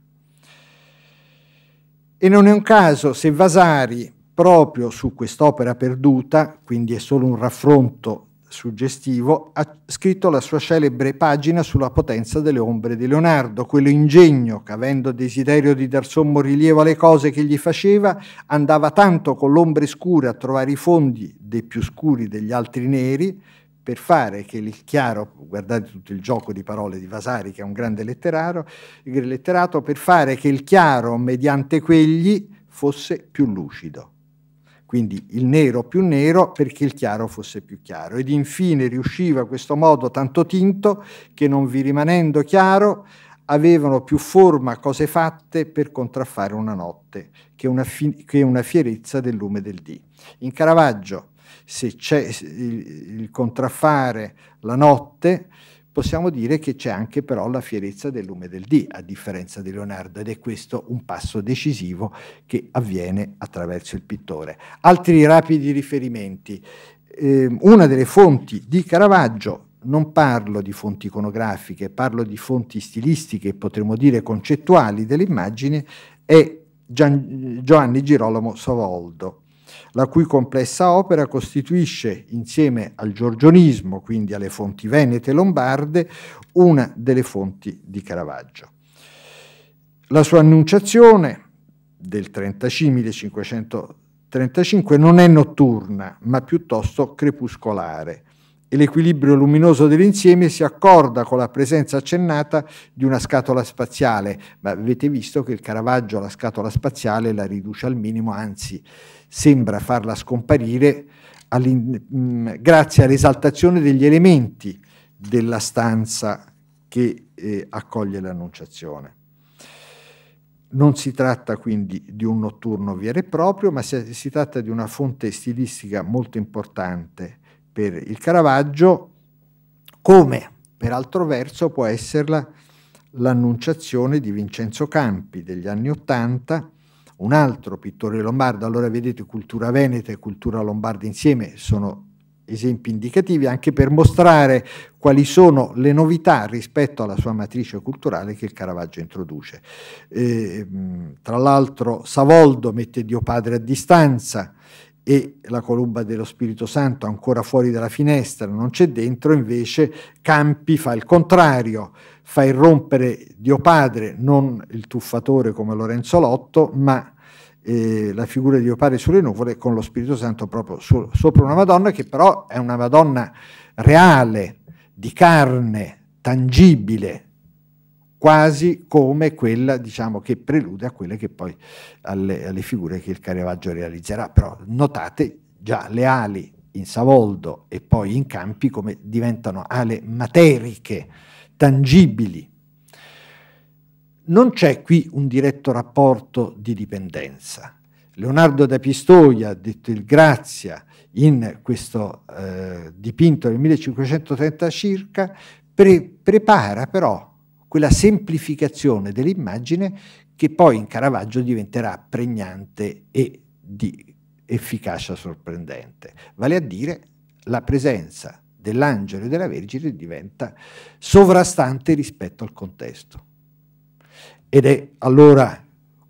E non è un caso se Vasari, proprio su quest'opera perduta, quindi è solo un raffronto suggestivo, ha scritto la sua celebre pagina sulla potenza delle ombre di Leonardo, quello ingegno che, avendo desiderio di dar sommo rilievo alle cose che gli faceva, andava tanto con l'ombre scure a trovare i fondi dei più scuri degli altri neri, per fare che il chiaro, guardate tutto il gioco di parole di Vasari, che è un grande letterato, per fare che il chiaro, mediante quegli, fosse più lucido quindi il nero più nero perché il chiaro fosse più chiaro. Ed infine riusciva questo modo tanto tinto che non vi rimanendo chiaro avevano più forma cose fatte per contraffare una notte che una, che una fierezza del lume del dì. In Caravaggio, se c'è il, il contraffare la notte, possiamo dire che c'è anche però la fierezza del lume del dì, a differenza di Leonardo, ed è questo un passo decisivo che avviene attraverso il pittore. Altri rapidi riferimenti. Eh, una delle fonti di Caravaggio, non parlo di fonti iconografiche, parlo di fonti stilistiche, potremmo dire concettuali dell'immagine, è Gian Giovanni Girolamo Savoldo, la cui complessa opera costituisce, insieme al giorgionismo, quindi alle fonti venete e lombarde, una delle fonti di Caravaggio. La sua annunciazione del 35, 1535 non è notturna, ma piuttosto crepuscolare e l'equilibrio luminoso dell'insieme si accorda con la presenza accennata di una scatola spaziale, ma avete visto che il Caravaggio la scatola spaziale la riduce al minimo, anzi sembra farla scomparire mm, grazie all'esaltazione degli elementi della stanza che eh, accoglie l'annunciazione. Non si tratta quindi di un notturno vero e proprio, ma si, si tratta di una fonte stilistica molto importante per il Caravaggio, come per altro verso può esserla l'annunciazione di Vincenzo Campi degli anni Ottanta, un altro pittore lombardo. Allora vedete cultura veneta e cultura lombarda insieme sono esempi indicativi anche per mostrare quali sono le novità rispetto alla sua matrice culturale che il Caravaggio introduce. E, ehm, tra l'altro Savoldo mette Dio Padre a distanza, e la colomba dello Spirito Santo ancora fuori dalla finestra, non c'è dentro, invece Campi fa il contrario, fa irrompere Dio Padre, non il tuffatore come Lorenzo Lotto, ma eh, la figura di Dio Padre sulle nuvole con lo Spirito Santo proprio su, sopra una Madonna che però è una Madonna reale, di carne, tangibile, quasi come quella diciamo, che prelude a quelle che poi alle, alle figure che il Caravaggio realizzerà. Però notate già le ali in Savoldo e poi in Campi come diventano ale materiche, tangibili. Non c'è qui un diretto rapporto di dipendenza. Leonardo da Pistoia, detto il Grazia, in questo eh, dipinto del 1530 circa, pre prepara però quella semplificazione dell'immagine che poi in Caravaggio diventerà pregnante e di efficacia sorprendente. Vale a dire la presenza dell'angelo e della Vergine diventa sovrastante rispetto al contesto. Ed è allora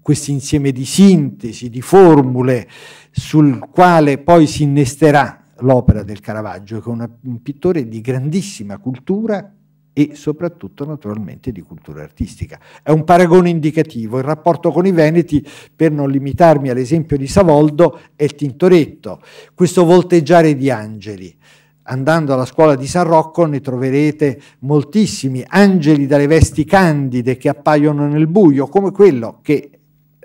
questo insieme di sintesi, di formule, sul quale poi si innesterà l'opera del Caravaggio, che è un pittore di grandissima cultura e soprattutto naturalmente di cultura artistica. È un paragone indicativo, il rapporto con i Veneti, per non limitarmi all'esempio di Savoldo, è il Tintoretto, questo volteggiare di angeli. Andando alla scuola di San Rocco ne troverete moltissimi angeli dalle vesti candide che appaiono nel buio, come quello che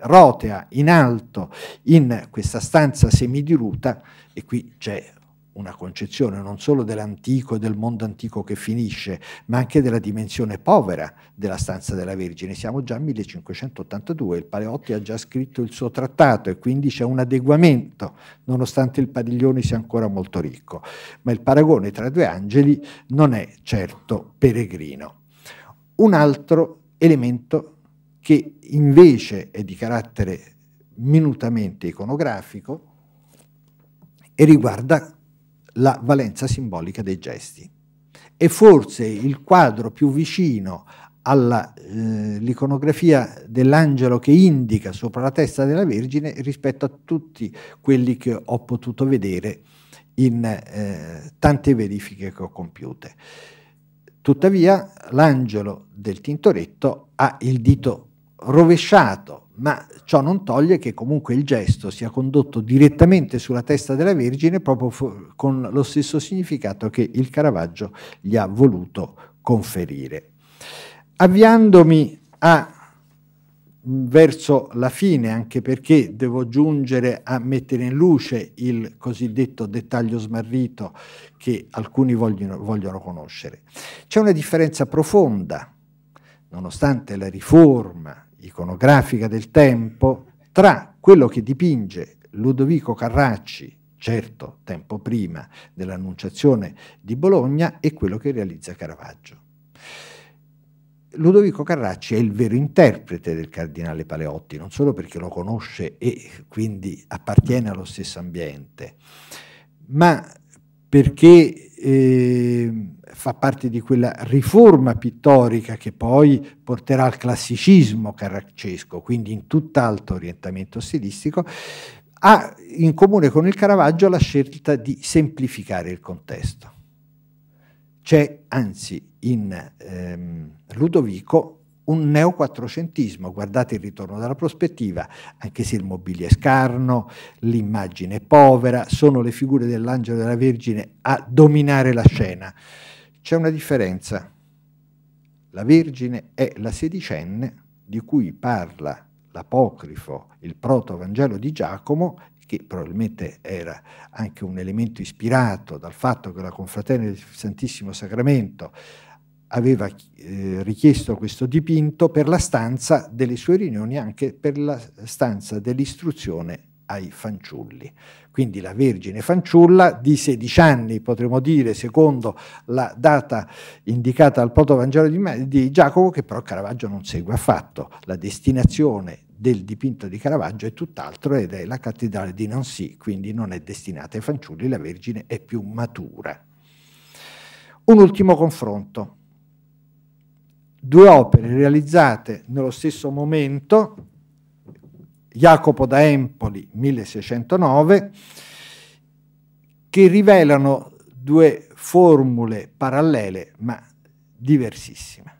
rotea in alto in questa stanza semidiruta e qui c'è una concezione non solo dell'antico e del mondo antico che finisce, ma anche della dimensione povera della stanza della Vergine. Siamo già a 1582, il Paleotti ha già scritto il suo trattato e quindi c'è un adeguamento, nonostante il padiglione sia ancora molto ricco. Ma il paragone tra i due angeli non è certo peregrino. Un altro elemento che invece è di carattere minutamente iconografico e riguarda la valenza simbolica dei gesti. E forse il quadro più vicino all'iconografia eh, dell'angelo che indica sopra la testa della Vergine rispetto a tutti quelli che ho potuto vedere in eh, tante verifiche che ho compiute. Tuttavia l'angelo del Tintoretto ha il dito rovesciato, ma ciò non toglie che comunque il gesto sia condotto direttamente sulla testa della Vergine proprio con lo stesso significato che il Caravaggio gli ha voluto conferire. Avviandomi a verso la fine, anche perché devo giungere a mettere in luce il cosiddetto dettaglio smarrito che alcuni vogliono, vogliono conoscere. C'è una differenza profonda, nonostante la riforma iconografica del tempo tra quello che dipinge Ludovico Carracci, certo tempo prima dell'annunciazione di Bologna, e quello che realizza Caravaggio. Ludovico Carracci è il vero interprete del cardinale Paleotti, non solo perché lo conosce e quindi appartiene allo stesso ambiente, ma perché eh, fa parte di quella riforma pittorica che poi porterà al classicismo carraccesco, quindi in tutt'altro orientamento stilistico, ha in comune con il Caravaggio la scelta di semplificare il contesto. C'è anzi in ehm, Ludovico un neoquattrocentismo, guardate il ritorno dalla prospettiva, anche se il mobile è scarno, l'immagine è povera, sono le figure dell'angelo e della Vergine a dominare la scena. C'è una differenza. La Vergine è la sedicenne di cui parla l'apocrifo, il protovangelo di Giacomo, che probabilmente era anche un elemento ispirato dal fatto che la confraternita del Santissimo Sacramento aveva eh, richiesto questo dipinto per la stanza delle sue riunioni, anche per la stanza dell'istruzione ai fanciulli. Quindi la Vergine fanciulla di 16 anni, potremmo dire, secondo la data indicata al protovangelo di, di Giacomo, che però Caravaggio non segue affatto. La destinazione del dipinto di Caravaggio è tutt'altro ed è la cattedrale di Nancy, quindi non è destinata ai fanciulli, la Vergine è più matura. Un ultimo confronto. Due opere realizzate nello stesso momento, Jacopo da Empoli 1609, che rivelano due formule parallele ma diversissime.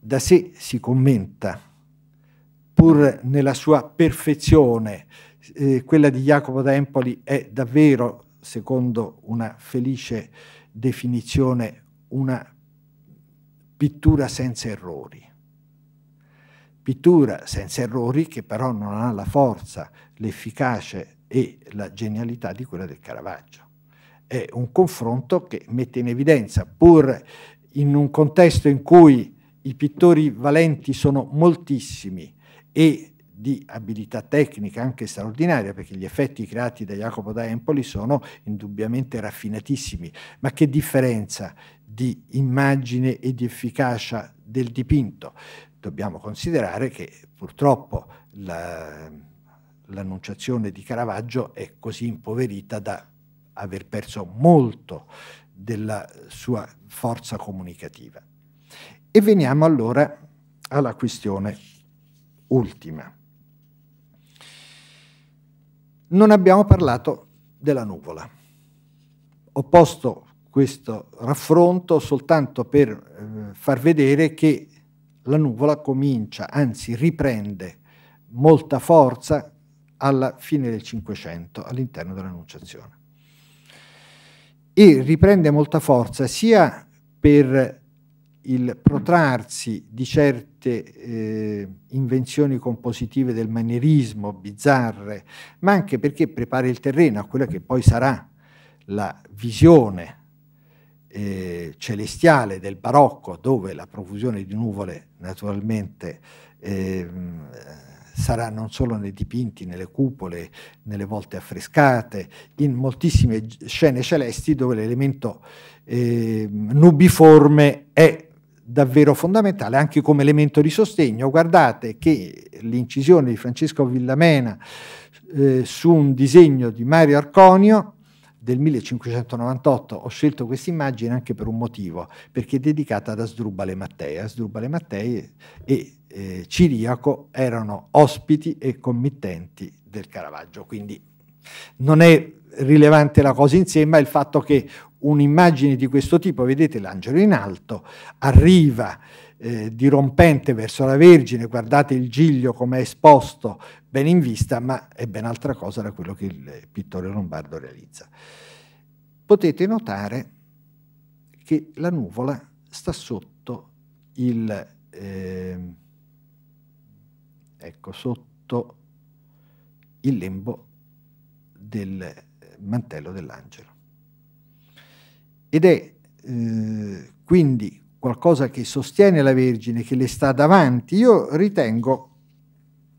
Da sé si commenta, pur nella sua perfezione, eh, quella di Jacopo da Empoli è davvero, secondo una felice definizione, una pittura senza errori pittura senza errori che però non ha la forza, l'efficacia e la genialità di quella del Caravaggio. È un confronto che mette in evidenza, pur in un contesto in cui i pittori valenti sono moltissimi e di abilità tecnica anche straordinaria, perché gli effetti creati da Jacopo da Empoli sono indubbiamente raffinatissimi, ma che differenza di immagine e di efficacia del dipinto dobbiamo considerare che purtroppo la, l'annunciazione di Caravaggio è così impoverita da aver perso molto della sua forza comunicativa. E veniamo allora alla questione ultima. Non abbiamo parlato della nuvola. Ho posto questo raffronto soltanto per eh, far vedere che la nuvola comincia, anzi riprende molta forza alla fine del Cinquecento all'interno dell'Annunciazione. E riprende molta forza sia per il protrarsi di certe eh, invenzioni compositive del manierismo bizzarre, ma anche perché prepara il terreno a quella che poi sarà la visione eh, celestiale del barocco, dove la profusione di nuvole naturalmente eh, sarà non solo nei dipinti, nelle cupole, nelle volte affrescate, in moltissime scene celesti dove l'elemento eh, nubiforme è davvero fondamentale anche come elemento di sostegno. Guardate che l'incisione di Francesco Villamena eh, su un disegno di Mario Arconio del 1598 ho scelto questa immagine anche per un motivo, perché è dedicata ad Asdrubale Mattei. Asdrubale Mattei e eh, Ciriaco erano ospiti e committenti del Caravaggio, quindi non è rilevante la cosa insieme, ma il fatto che un'immagine di questo tipo, vedete l'angelo in alto, arriva eh, dirompente verso la Vergine, guardate il Giglio come è esposto, ben in vista, ma è ben altra cosa da quello che il pittore lombardo realizza. Potete notare che la nuvola sta sotto il... Eh, ecco, sotto il lembo del mantello dell'angelo. Ed è eh, quindi qualcosa che sostiene la Vergine, che le sta davanti, io ritengo,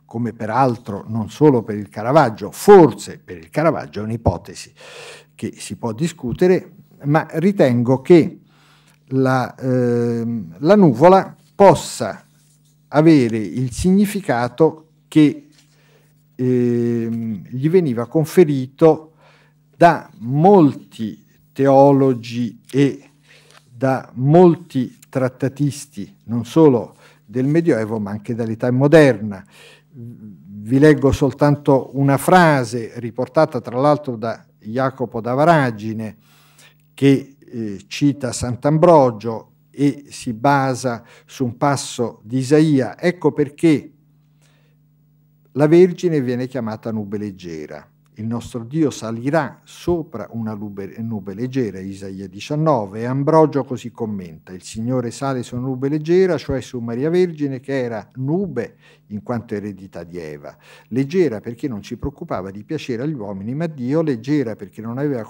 come peraltro non solo per il Caravaggio, forse per il Caravaggio è un'ipotesi che si può discutere, ma ritengo che la, eh, la nuvola possa avere il significato che eh, gli veniva conferito da molti teologi e da molti trattatisti, non solo del Medioevo, ma anche dall'età moderna. Vi leggo soltanto una frase riportata tra l'altro da Jacopo da Varagine che eh, cita Sant'Ambrogio e si basa su un passo di Isaia. Ecco perché la Vergine viene chiamata nube leggera il nostro Dio salirà sopra una nube, nube leggera, Isaia 19, e Ambrogio così commenta, il Signore sale su una nube leggera, cioè su Maria Vergine che era nube in quanto eredità di Eva, leggera perché non si preoccupava di piacere agli uomini, ma Dio leggera perché non aveva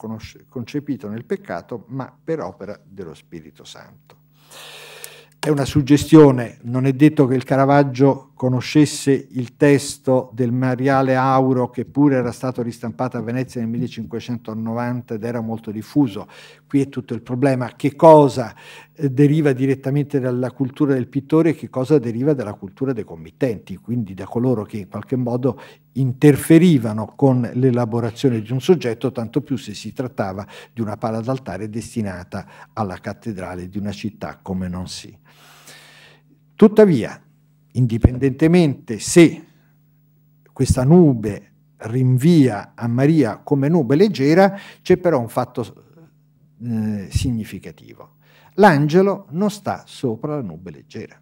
concepito nel peccato, ma per opera dello Spirito Santo. È una suggestione, non è detto che il Caravaggio conoscesse il testo del Mariale Auro che pure era stato ristampato a Venezia nel 1590 ed era molto diffuso. Qui è tutto il problema. Che cosa eh, deriva direttamente dalla cultura del pittore e che cosa deriva dalla cultura dei committenti, quindi da coloro che in qualche modo interferivano con l'elaborazione di un soggetto, tanto più se si trattava di una pala d'altare destinata alla cattedrale di una città come non si. Tuttavia, indipendentemente se questa nube rinvia a Maria come nube leggera, c'è però un fatto eh, significativo. L'angelo non sta sopra la nube leggera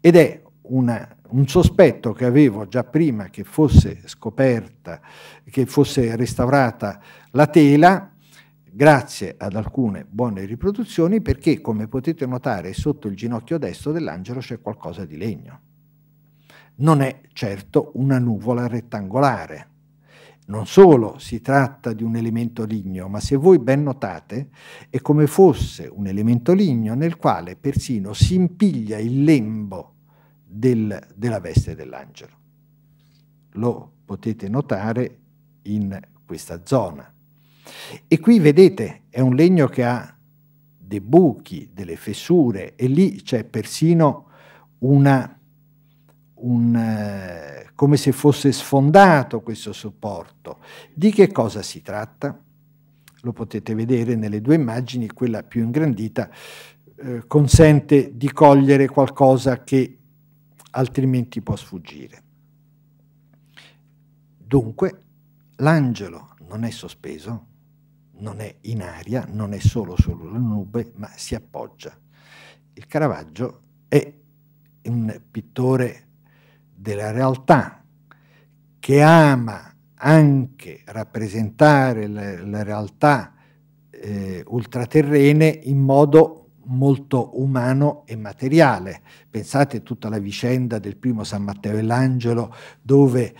ed è una, un sospetto che avevo già prima che fosse scoperta, che fosse restaurata la tela, grazie ad alcune buone riproduzioni, perché come potete notare sotto il ginocchio destro dell'angelo c'è qualcosa di legno non è certo una nuvola rettangolare. Non solo si tratta di un elemento ligneo, ma se voi ben notate è come fosse un elemento ligneo nel quale persino si impiglia il lembo del, della veste dell'angelo. Lo potete notare in questa zona. E qui vedete, è un legno che ha dei buchi, delle fessure e lì c'è persino una un, eh, come se fosse sfondato questo supporto. Di che cosa si tratta? Lo potete vedere nelle due immagini, quella più ingrandita eh, consente di cogliere qualcosa che altrimenti può sfuggire. Dunque, l'angelo non è sospeso, non è in aria, non è solo sulla nube, ma si appoggia. Il Caravaggio è un pittore della realtà, che ama anche rappresentare le, le realtà eh, ultraterrene in modo molto umano e materiale. Pensate tutta la vicenda del primo San Matteo e l'angelo, dove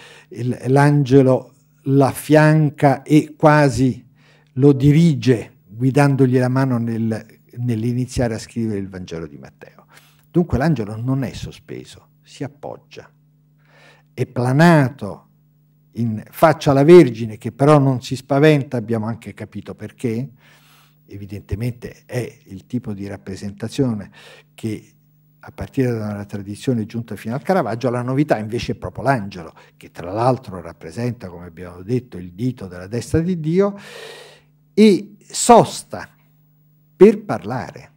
l'angelo l'affianca e quasi lo dirige, guidandogli la mano nel, nell'iniziare a scrivere il Vangelo di Matteo. Dunque l'angelo non è sospeso, si appoggia è planato in faccia alla Vergine, che però non si spaventa, abbiamo anche capito perché, evidentemente è il tipo di rappresentazione che a partire dalla tradizione giunta fino al Caravaggio, la novità invece è proprio l'angelo, che tra l'altro rappresenta, come abbiamo detto, il dito della destra di Dio, e sosta per parlare.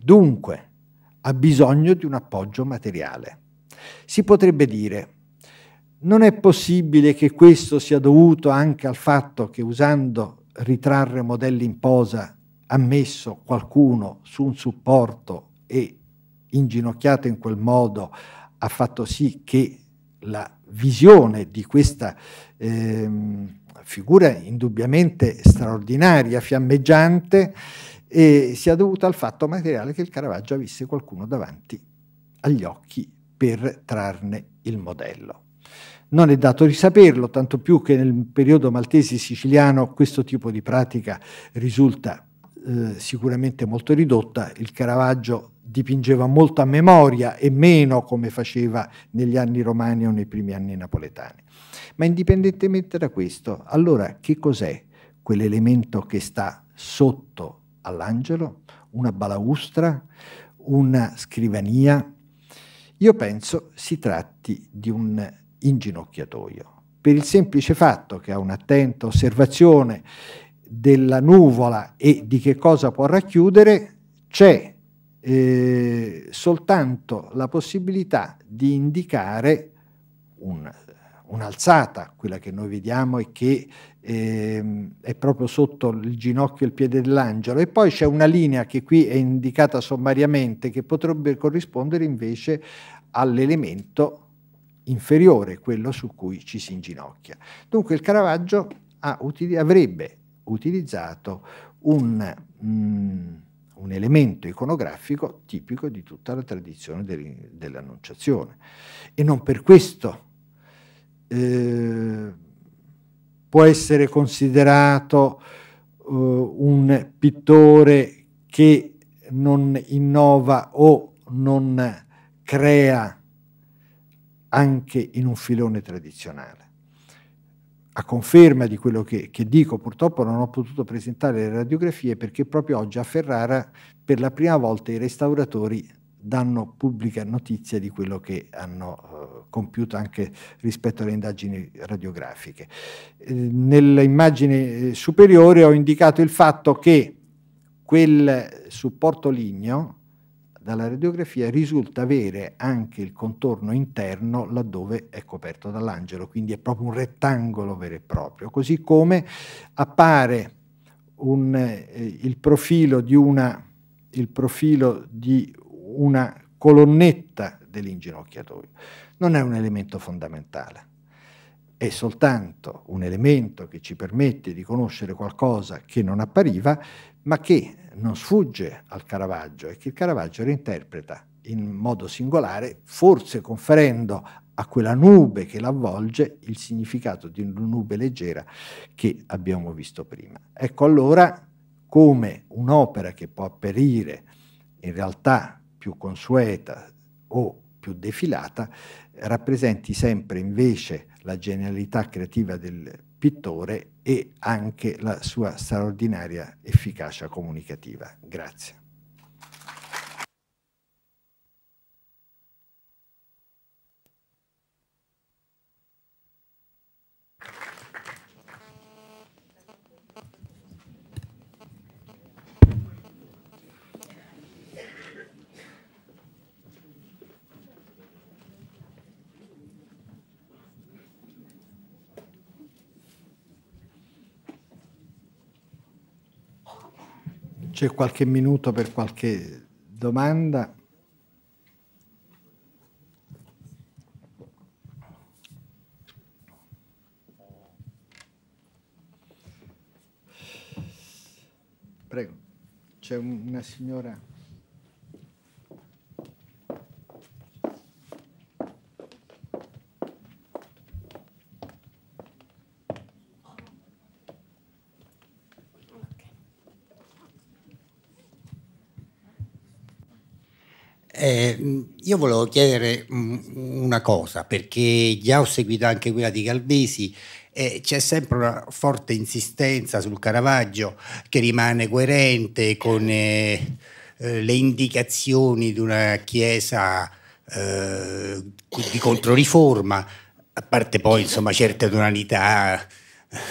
Dunque, ha bisogno di un appoggio materiale. Si potrebbe dire, non è possibile che questo sia dovuto anche al fatto che usando ritrarre modelli in posa ha messo qualcuno su un supporto e inginocchiato in quel modo ha fatto sì che la visione di questa eh, figura indubbiamente straordinaria, fiammeggiante, eh, sia dovuta al fatto materiale che il Caravaggio avesse qualcuno davanti agli occhi per trarne il modello. Non è dato di saperlo, tanto più che nel periodo maltese siciliano questo tipo di pratica risulta eh, sicuramente molto ridotta. Il Caravaggio dipingeva molto a memoria e meno come faceva negli anni romani o nei primi anni napoletani. Ma indipendentemente da questo, allora che cos'è quell'elemento che sta sotto all'angelo? Una balaustra? Una scrivania? Io penso si tratti di un inginocchiatoio, per il semplice fatto che ha un'attenta osservazione della nuvola e di che cosa può racchiudere c'è eh, soltanto la possibilità di indicare un, un'alzata, quella che noi vediamo e che eh, è proprio sotto il ginocchio e il piede dell'angelo, e poi c'è una linea che qui è indicata sommariamente che potrebbe corrispondere invece all'elemento inferiore quello su cui ci si inginocchia. Dunque il Caravaggio ha, avrebbe utilizzato un, mm, un, elemento iconografico tipico di tutta la tradizione del, dell'annunciazione e non per questo eh, può essere considerato eh, un pittore che non innova o non crea anche in un filone tradizionale. A conferma di quello che, che, dico, purtroppo non ho potuto presentare le radiografie perché proprio oggi a Ferrara per la prima volta i restauratori danno pubblica notizia di quello che hanno eh, compiuto anche rispetto alle indagini radiografiche. Eh, nell'immagine eh, superiore ho indicato il fatto che quel supporto ligneo dalla radiografia risulta avere anche il contorno interno laddove è coperto dall'angelo, quindi è proprio un rettangolo vero e proprio, così come appare un, eh, il, profilo una, il profilo di una colonnetta dell'inginocchiatoio. Non è un elemento fondamentale, è soltanto un elemento che ci permette di conoscere qualcosa che non appariva, ma che non sfugge al Caravaggio e che il Caravaggio reinterpreta in modo singolare, forse conferendo a quella nube che l'avvolge il significato di una nube leggera che abbiamo visto prima. Ecco allora come un'opera che può apparire in realtà più consueta o più defilata rappresenti sempre invece la genialità creativa del pittore e anche la sua straordinaria efficacia comunicativa. Grazie. C'è qualche minuto per qualche domanda. Prego, c'è una signora. Eh, mm, io volevo chiedere mm, una cosa, perché già ho seguito anche quella di Calvesi eh, c'è sempre una forte insistenza sul Caravaggio che rimane coerente con eh, eh le indicazioni di una chiesa eh, di controriforma, a parte poi insomma certe tonalità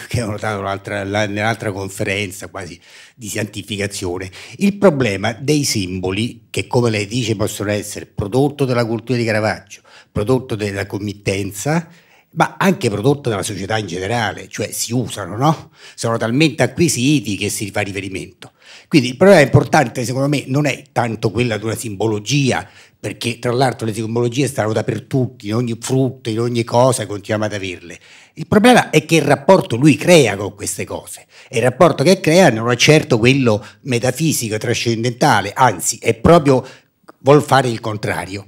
che ho notato nell'altra conferenza quasi di santificazione, il problema dei simboli che come lei dice possono essere prodotto della cultura di Caravaggio, prodotto della committenza, ma anche prodotto dalla società in generale, cioè si usano, no? sono talmente acquisiti che si fa riferimento. Quindi il problema importante secondo me non è tanto quella di una simbologia, perché tra l'altro le simbologie stanno dappertutto, in ogni frutto, in ogni cosa, continuiamo ad averle. Il problema è che il rapporto lui crea con queste cose e il rapporto che crea non è certo quello metafisico e trascendentale, anzi è proprio vuol fare il contrario.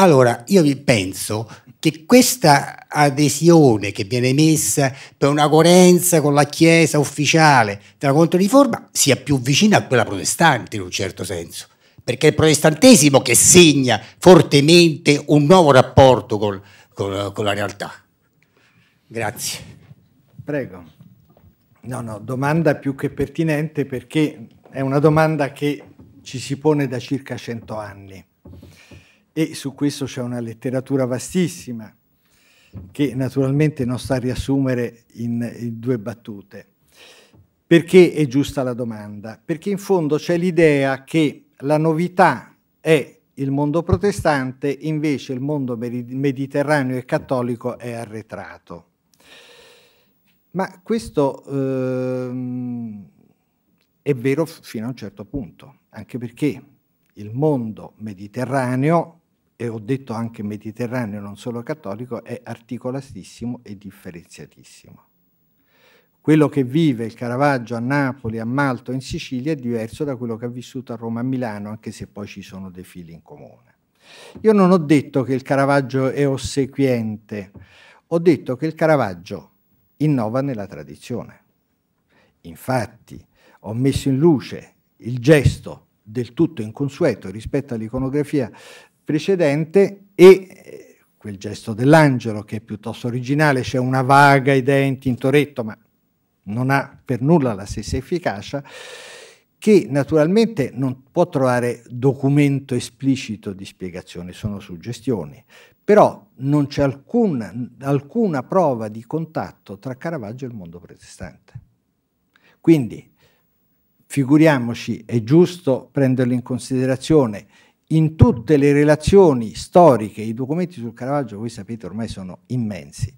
Allora, io penso che questa adesione che viene messa per una coerenza con la Chiesa ufficiale della Controriforma sia più vicina a quella protestante in un certo senso, perché è il protestantesimo che segna fortemente un nuovo rapporto col, col, con la realtà. Grazie. Prego. No, no, domanda più che pertinente perché è una domanda che ci si pone da circa 100 anni e su questo c'è una letteratura vastissima che naturalmente non sta a riassumere in, in due battute. Perché è giusta la domanda? Perché in fondo c'è l'idea che la novità è il mondo protestante, invece il mondo mediterraneo e cattolico è arretrato. Ma questo eh, è vero fino a un certo punto, anche perché il mondo mediterraneo e ho detto anche mediterraneo, non solo cattolico, è articolatissimo e differenziatissimo. Quello che vive il Caravaggio a Napoli, a Malto, in Sicilia è diverso da quello che ha vissuto a Roma, a Milano, anche se poi ci sono dei fili in comune. Io non ho detto che il Caravaggio è ossequiente, ho detto che il Caravaggio innova nella tradizione. Infatti, ho messo in luce il gesto del tutto inconsueto rispetto all'iconografia precedente e eh, quel gesto dell'angelo che è piuttosto originale, c'è una vaga idea in Tintoretto, ma non ha per nulla la stessa efficacia, che naturalmente non può trovare documento esplicito di spiegazione, sono suggestioni, però non c'è alcuna, alcuna prova di contatto tra Caravaggio e il mondo protestante. Quindi, figuriamoci, è giusto prenderlo in considerazione in tutte le relazioni storiche, i documenti sul Caravaggio, voi sapete ormai sono immensi,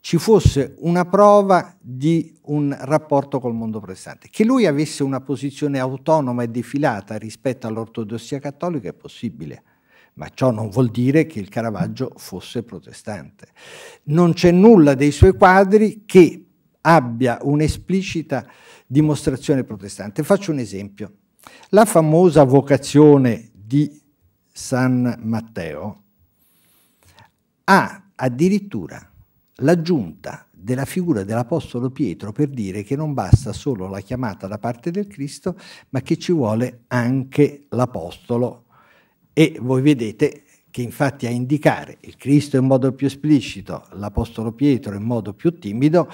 ci fosse una prova di un rapporto col mondo protestante. Che lui avesse una posizione autonoma e defilata rispetto all'ortodossia cattolica è possibile, ma ciò non vuol dire che il Caravaggio fosse protestante. Non c'è nulla dei suoi quadri che abbia un'esplicita dimostrazione protestante. Faccio un esempio. La famosa vocazione di San Matteo, ha addirittura l'aggiunta della figura dell'Apostolo Pietro per dire che non basta solo la chiamata da parte del Cristo, ma che ci vuole anche l'Apostolo. E voi vedete che infatti a indicare il Cristo in modo più esplicito, l'Apostolo Pietro in modo più timido,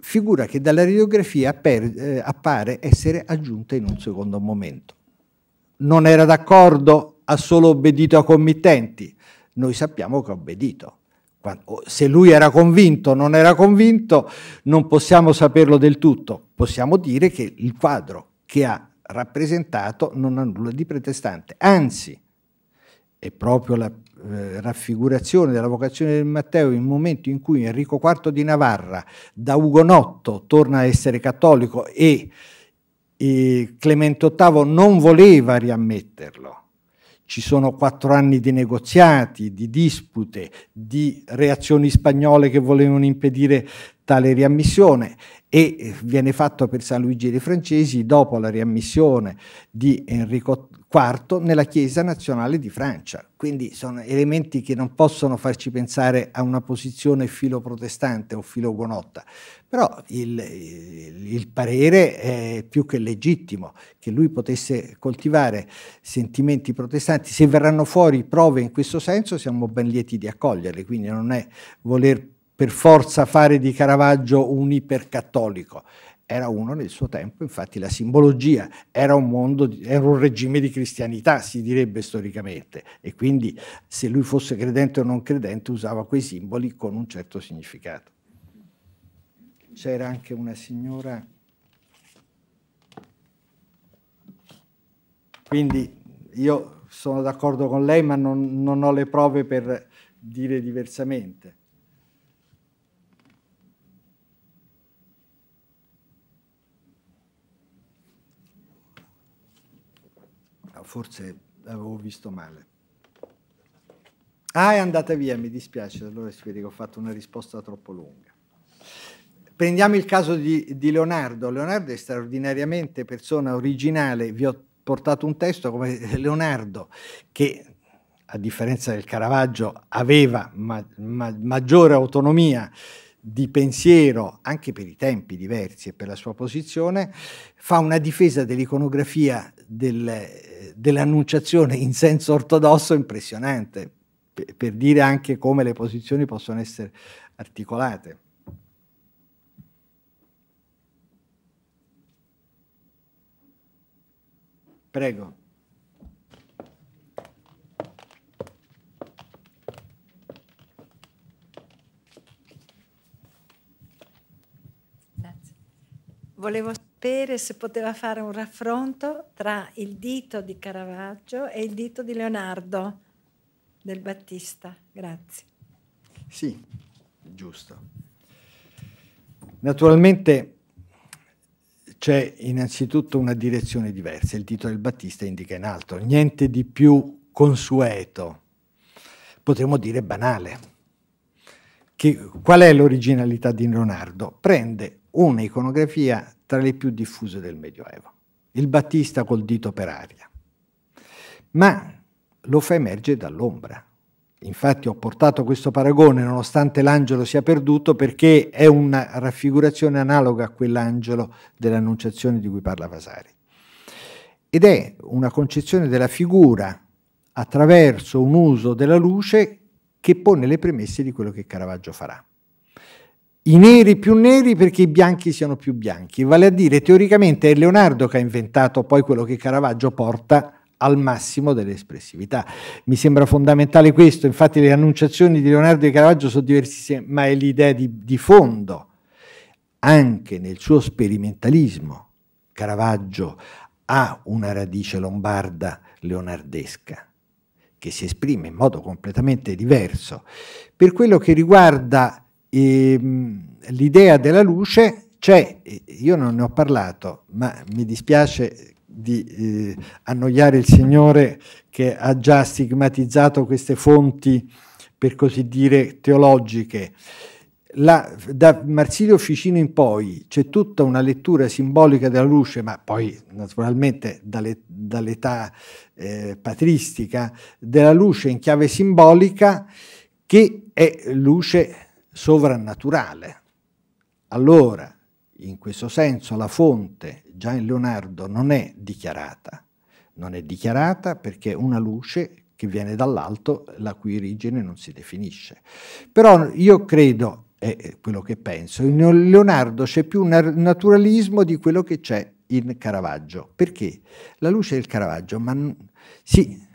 figura che dalla radiografia eh, appare essere aggiunta in un secondo momento non era d'accordo, ha solo obbedito a committenti. Noi sappiamo che ha obbedito. Se lui era convinto o non era convinto, non possiamo saperlo del tutto. Possiamo dire che il quadro che ha rappresentato non ha nulla di pretestante. Anzi, è proprio la eh, raffigurazione della vocazione del Matteo il momento in cui Enrico IV di Navarra da ugonotto torna a essere cattolico e Clemente VIII non voleva riammetterlo. Ci sono quattro anni di negoziati, di dispute, di reazioni spagnole che volevano impedire Tale riammissione e eh, viene fatto per San Luigi dei Francesi dopo la riammissione di Enrico IV nella Chiesa Nazionale di Francia. Quindi sono elementi che non possono farci pensare a una posizione filo protestante o filo buonotta, però il, eh, il parere è più che legittimo che lui potesse coltivare sentimenti protestanti. Se verranno fuori prove in questo senso siamo ben lieti di accoglierle, quindi non è voler per forza fare di Caravaggio un ipercattolico. Era uno nel suo tempo, infatti la simbologia era un, mondo, era un regime di cristianità, si direbbe storicamente, e quindi se lui fosse credente o non credente usava quei simboli con un certo significato. C'era anche una signora... Quindi io sono d'accordo con lei, ma non, non ho le prove per dire diversamente. forse avevo visto male. Ah, è andata via, mi dispiace, allora spero che ho fatto una risposta troppo lunga. Prendiamo il caso di, di Leonardo. Leonardo è straordinariamente persona originale, vi ho portato un testo come Leonardo, che a differenza del Caravaggio aveva ma, ma, maggiore autonomia di pensiero, anche per i tempi diversi e per la sua posizione, fa una difesa dell'iconografia del, dell'annunciazione in senso ortodosso impressionante, per, per dire anche come le posizioni possono essere articolate. Prego. Volevo sapere se poteva fare un raffronto tra il dito di Caravaggio e il dito di Leonardo del Battista. Grazie. Sì, giusto. Naturalmente c'è innanzitutto una direzione diversa, il dito del Battista indica in alto, niente di più consueto, potremmo dire banale. Che, qual è l'originalità di Leonardo? Prende una iconografia tra le più diffuse del Medioevo, il Battista col dito per aria. Ma lo fa emergere dall'ombra. Infatti ho portato questo paragone nonostante l'angelo sia perduto perché è una raffigurazione analoga a quell'angelo dell'annunciazione di cui parla Vasari. Ed è una concezione della figura attraverso un uso della luce che pone le premesse di quello che Caravaggio farà i neri più neri perché i bianchi siano più bianchi, vale a dire teoricamente è Leonardo che ha inventato poi quello che Caravaggio porta al massimo dell'espressività. Mi sembra fondamentale questo, infatti le annunciazioni di Leonardo di Caravaggio sono diversissime, ma è l'idea di, di fondo. Anche nel suo sperimentalismo Caravaggio ha una radice lombarda leonardesca che si esprime in modo completamente diverso. Per quello che riguarda Ehm, l'idea della luce c'è, io non ne ho parlato, ma mi dispiace di eh, annoiare il Signore che ha già stigmatizzato queste fonti, per così dire, teologiche. La, da Marsilio Ficino in poi c'è tutta una lettura simbolica della luce, ma poi naturalmente dalle, dall'età eh, patristica, della luce in chiave simbolica che è luce sovrannaturale. Allora, in questo senso, la fonte già in Leonardo non è dichiarata. Non è dichiarata perché è una luce che viene dall'alto, la cui origine non si definisce. Però io credo, è quello che penso, in Leonardo c'è più naturalismo di quello che c'è in Caravaggio. Perché? La luce del Caravaggio, ma sì,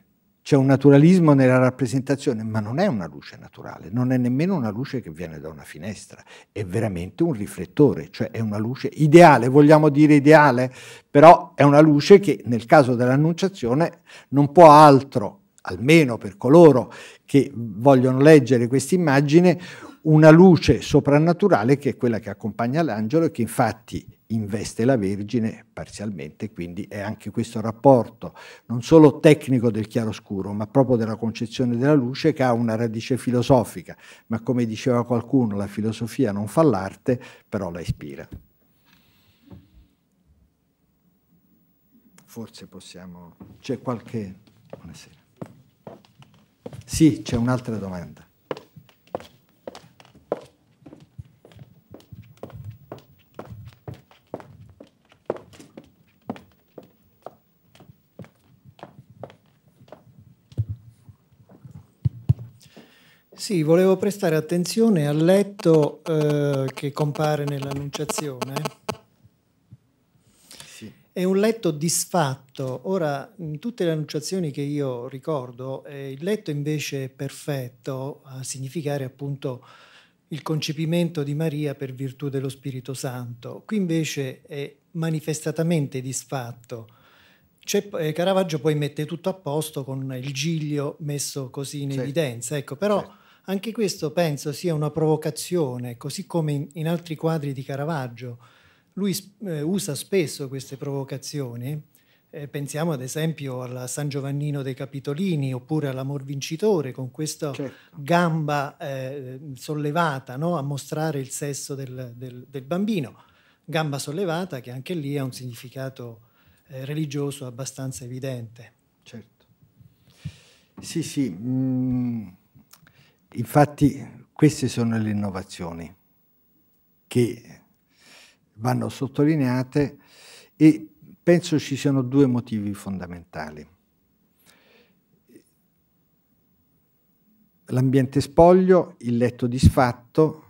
c'è un naturalismo nella rappresentazione, ma non è una luce naturale, non è nemmeno una luce che viene da una finestra, è veramente un riflettore, cioè è una luce ideale, vogliamo dire ideale, però è una luce che nel caso dell'annunciazione non può altro, almeno per coloro che vogliono leggere questa immagine, una luce soprannaturale che è quella che accompagna l'angelo e che infatti investe la Vergine parzialmente, quindi è anche questo rapporto non solo tecnico del chiaroscuro, ma proprio della concezione della luce che ha una radice filosofica, ma come diceva qualcuno la filosofia non fa l'arte, però la ispira. Forse possiamo... c'è qualche... Buonasera. Sì, c'è un'altra domanda. Sì, volevo prestare attenzione al letto eh, che compare nell'Annunciazione. Sì. È un letto disfatto. Ora, in tutte le annunciazioni che io ricordo, eh, il letto invece è perfetto, a significare appunto il concepimento di Maria per virtù dello Spirito Santo. Qui invece è manifestatamente disfatto. Eh, Caravaggio poi mette tutto a posto con il giglio messo così in sì. evidenza, ecco, però sì. Anche questo penso sia una provocazione, così come in, in altri quadri di Caravaggio. Lui eh, usa spesso queste provocazioni. Eh, pensiamo ad esempio alla San Giovannino dei Capitolini oppure all'Amor Vincitore, con questa certo. gamba eh, sollevata no? a mostrare il sesso del, del, del, bambino. Gamba sollevata che anche lì ha un significato eh, religioso abbastanza evidente. Certo. Sì, sì. Mm. Infatti queste sono le innovazioni che vanno sottolineate e penso ci siano due motivi fondamentali. L'ambiente spoglio, il letto disfatto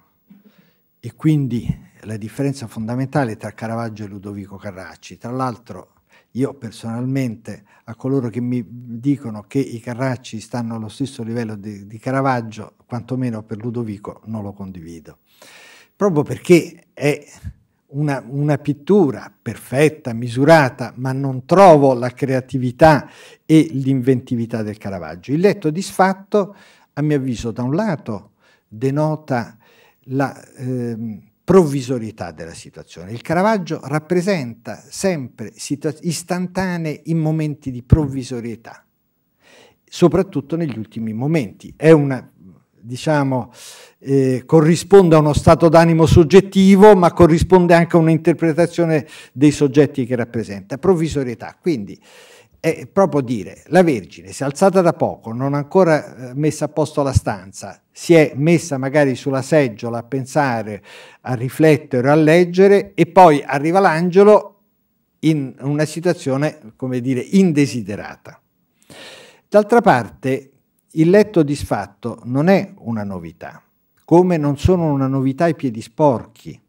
e quindi la differenza fondamentale tra Caravaggio e Ludovico Carracci. Tra l'altro io personalmente a coloro che mi dicono che i Carracci stanno allo stesso livello di, di Caravaggio, quantomeno per Ludovico, non lo condivido. Proprio perché è una, una, pittura perfetta, misurata, ma non trovo la creatività e l'inventività del Caravaggio. Il letto disfatto, a mio avviso, da un lato denota la... Ehm, provvisorietà della situazione. Il Caravaggio rappresenta sempre istantanee in momenti di provvisorietà, soprattutto negli ultimi momenti. È una, diciamo, eh, corrisponde a uno stato d'animo soggettivo, ma corrisponde anche a un'interpretazione dei soggetti che rappresenta. Provvisorietà, quindi è proprio dire la Vergine si è alzata da poco, non ha ancora eh, messa a posto la stanza, si è messa magari sulla seggiola a pensare, a riflettere, a leggere e poi arriva l'angelo in una situazione, come dire, indesiderata. D'altra parte, il letto disfatto non è una novità, come non sono una novità i piedi sporchi.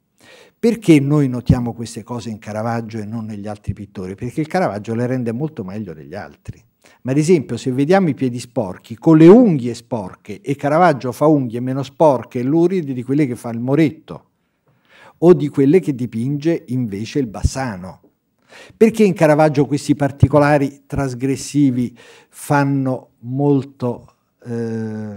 Perché noi notiamo queste cose in Caravaggio e non negli altri pittori? Perché il Caravaggio le rende molto meglio degli altri. Ma ad esempio, se vediamo i piedi sporchi, con le unghie sporche, e Caravaggio fa unghie meno sporche e luride di quelle che fa il Moretto, o di quelle che dipinge invece il Bassano. Perché in Caravaggio questi particolari trasgressivi fanno molto eh,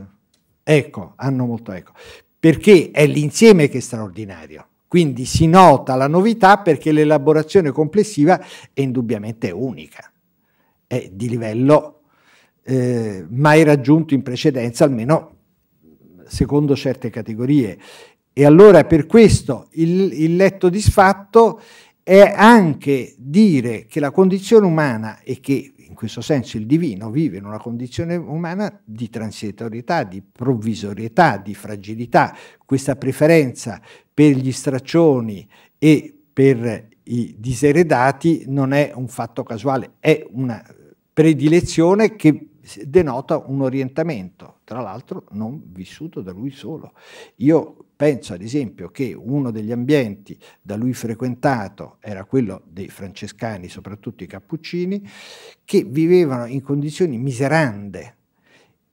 eco, hanno molto ecco? Perché è l'insieme che è straordinario. Quindi si nota la novità perché l'elaborazione complessiva è indubbiamente unica, è di livello eh, mai raggiunto in precedenza, almeno secondo certe categorie. E allora per questo il, il letto disfatto è anche dire che la condizione umana e che questo senso il divino vive in una condizione umana di transitorietà, di provvisorietà, di fragilità. Questa preferenza per gli straccioni e per i diseredati non è un fatto casuale, è una predilezione che denota un orientamento, tra l'altro non vissuto da lui solo. Io Penso ad esempio che uno degli ambienti da lui frequentato era quello dei francescani, soprattutto i cappuccini, che vivevano in condizioni miserande,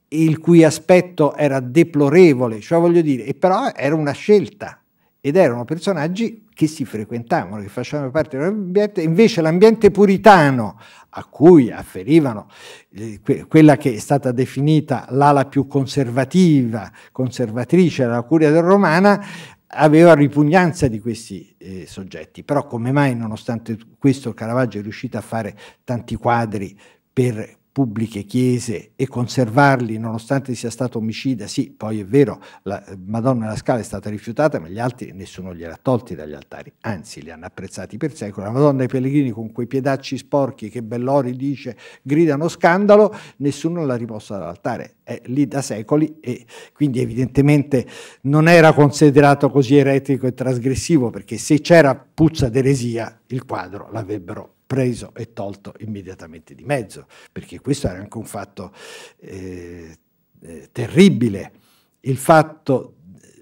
il cui aspetto era deplorevole, cioè voglio dire, e però era una scelta ed erano personaggi che si frequentavano, che facevano parte dell'ambiente, invece l'ambiente puritano a cui afferivano eh, quella che è stata definita l'ala più conservativa, conservatrice della curia del romana, aveva ripugnanza di questi eh, soggetti. Però come mai, nonostante questo, Caravaggio è riuscito a fare tanti quadri per pubbliche chiese e conservarli nonostante sia stato omicida, sì, poi è vero, la eh, Madonna della Scala è stata rifiutata, ma gli altri nessuno li era tolti dagli altari, anzi li hanno apprezzati per secoli. La Madonna dei Pellegrini con quei piedacci sporchi che Bellori dice gridano scandalo, nessuno l'ha riposta dall'altare, è lì da secoli e quindi evidentemente non era considerato così eretico e trasgressivo perché se c'era puzza d'eresia il quadro l'avrebbero preso e tolto immediatamente di mezzo, perché questo era anche un fatto eh, eh terribile. Il fatto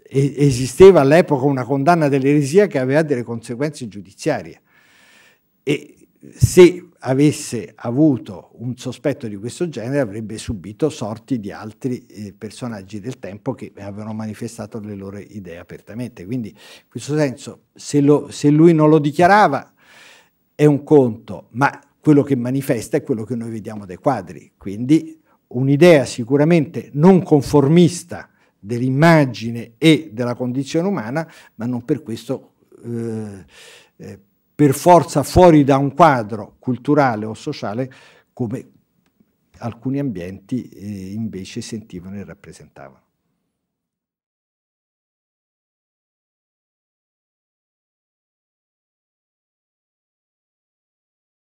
eh, esisteva all'epoca una condanna dell'eresia che aveva delle conseguenze giudiziarie e se avesse avuto un sospetto di questo genere avrebbe subito sorti di altri eh, personaggi del tempo che avevano manifestato le loro idee apertamente. Quindi in questo senso se, lo, se lui non lo dichiarava è un conto, ma quello che manifesta è quello che noi vediamo dai quadri. Quindi un'idea sicuramente non conformista dell'immagine e della condizione umana, ma non per questo eh, eh per forza fuori da un quadro culturale o sociale come alcuni ambienti eh, invece sentivano e rappresentavano.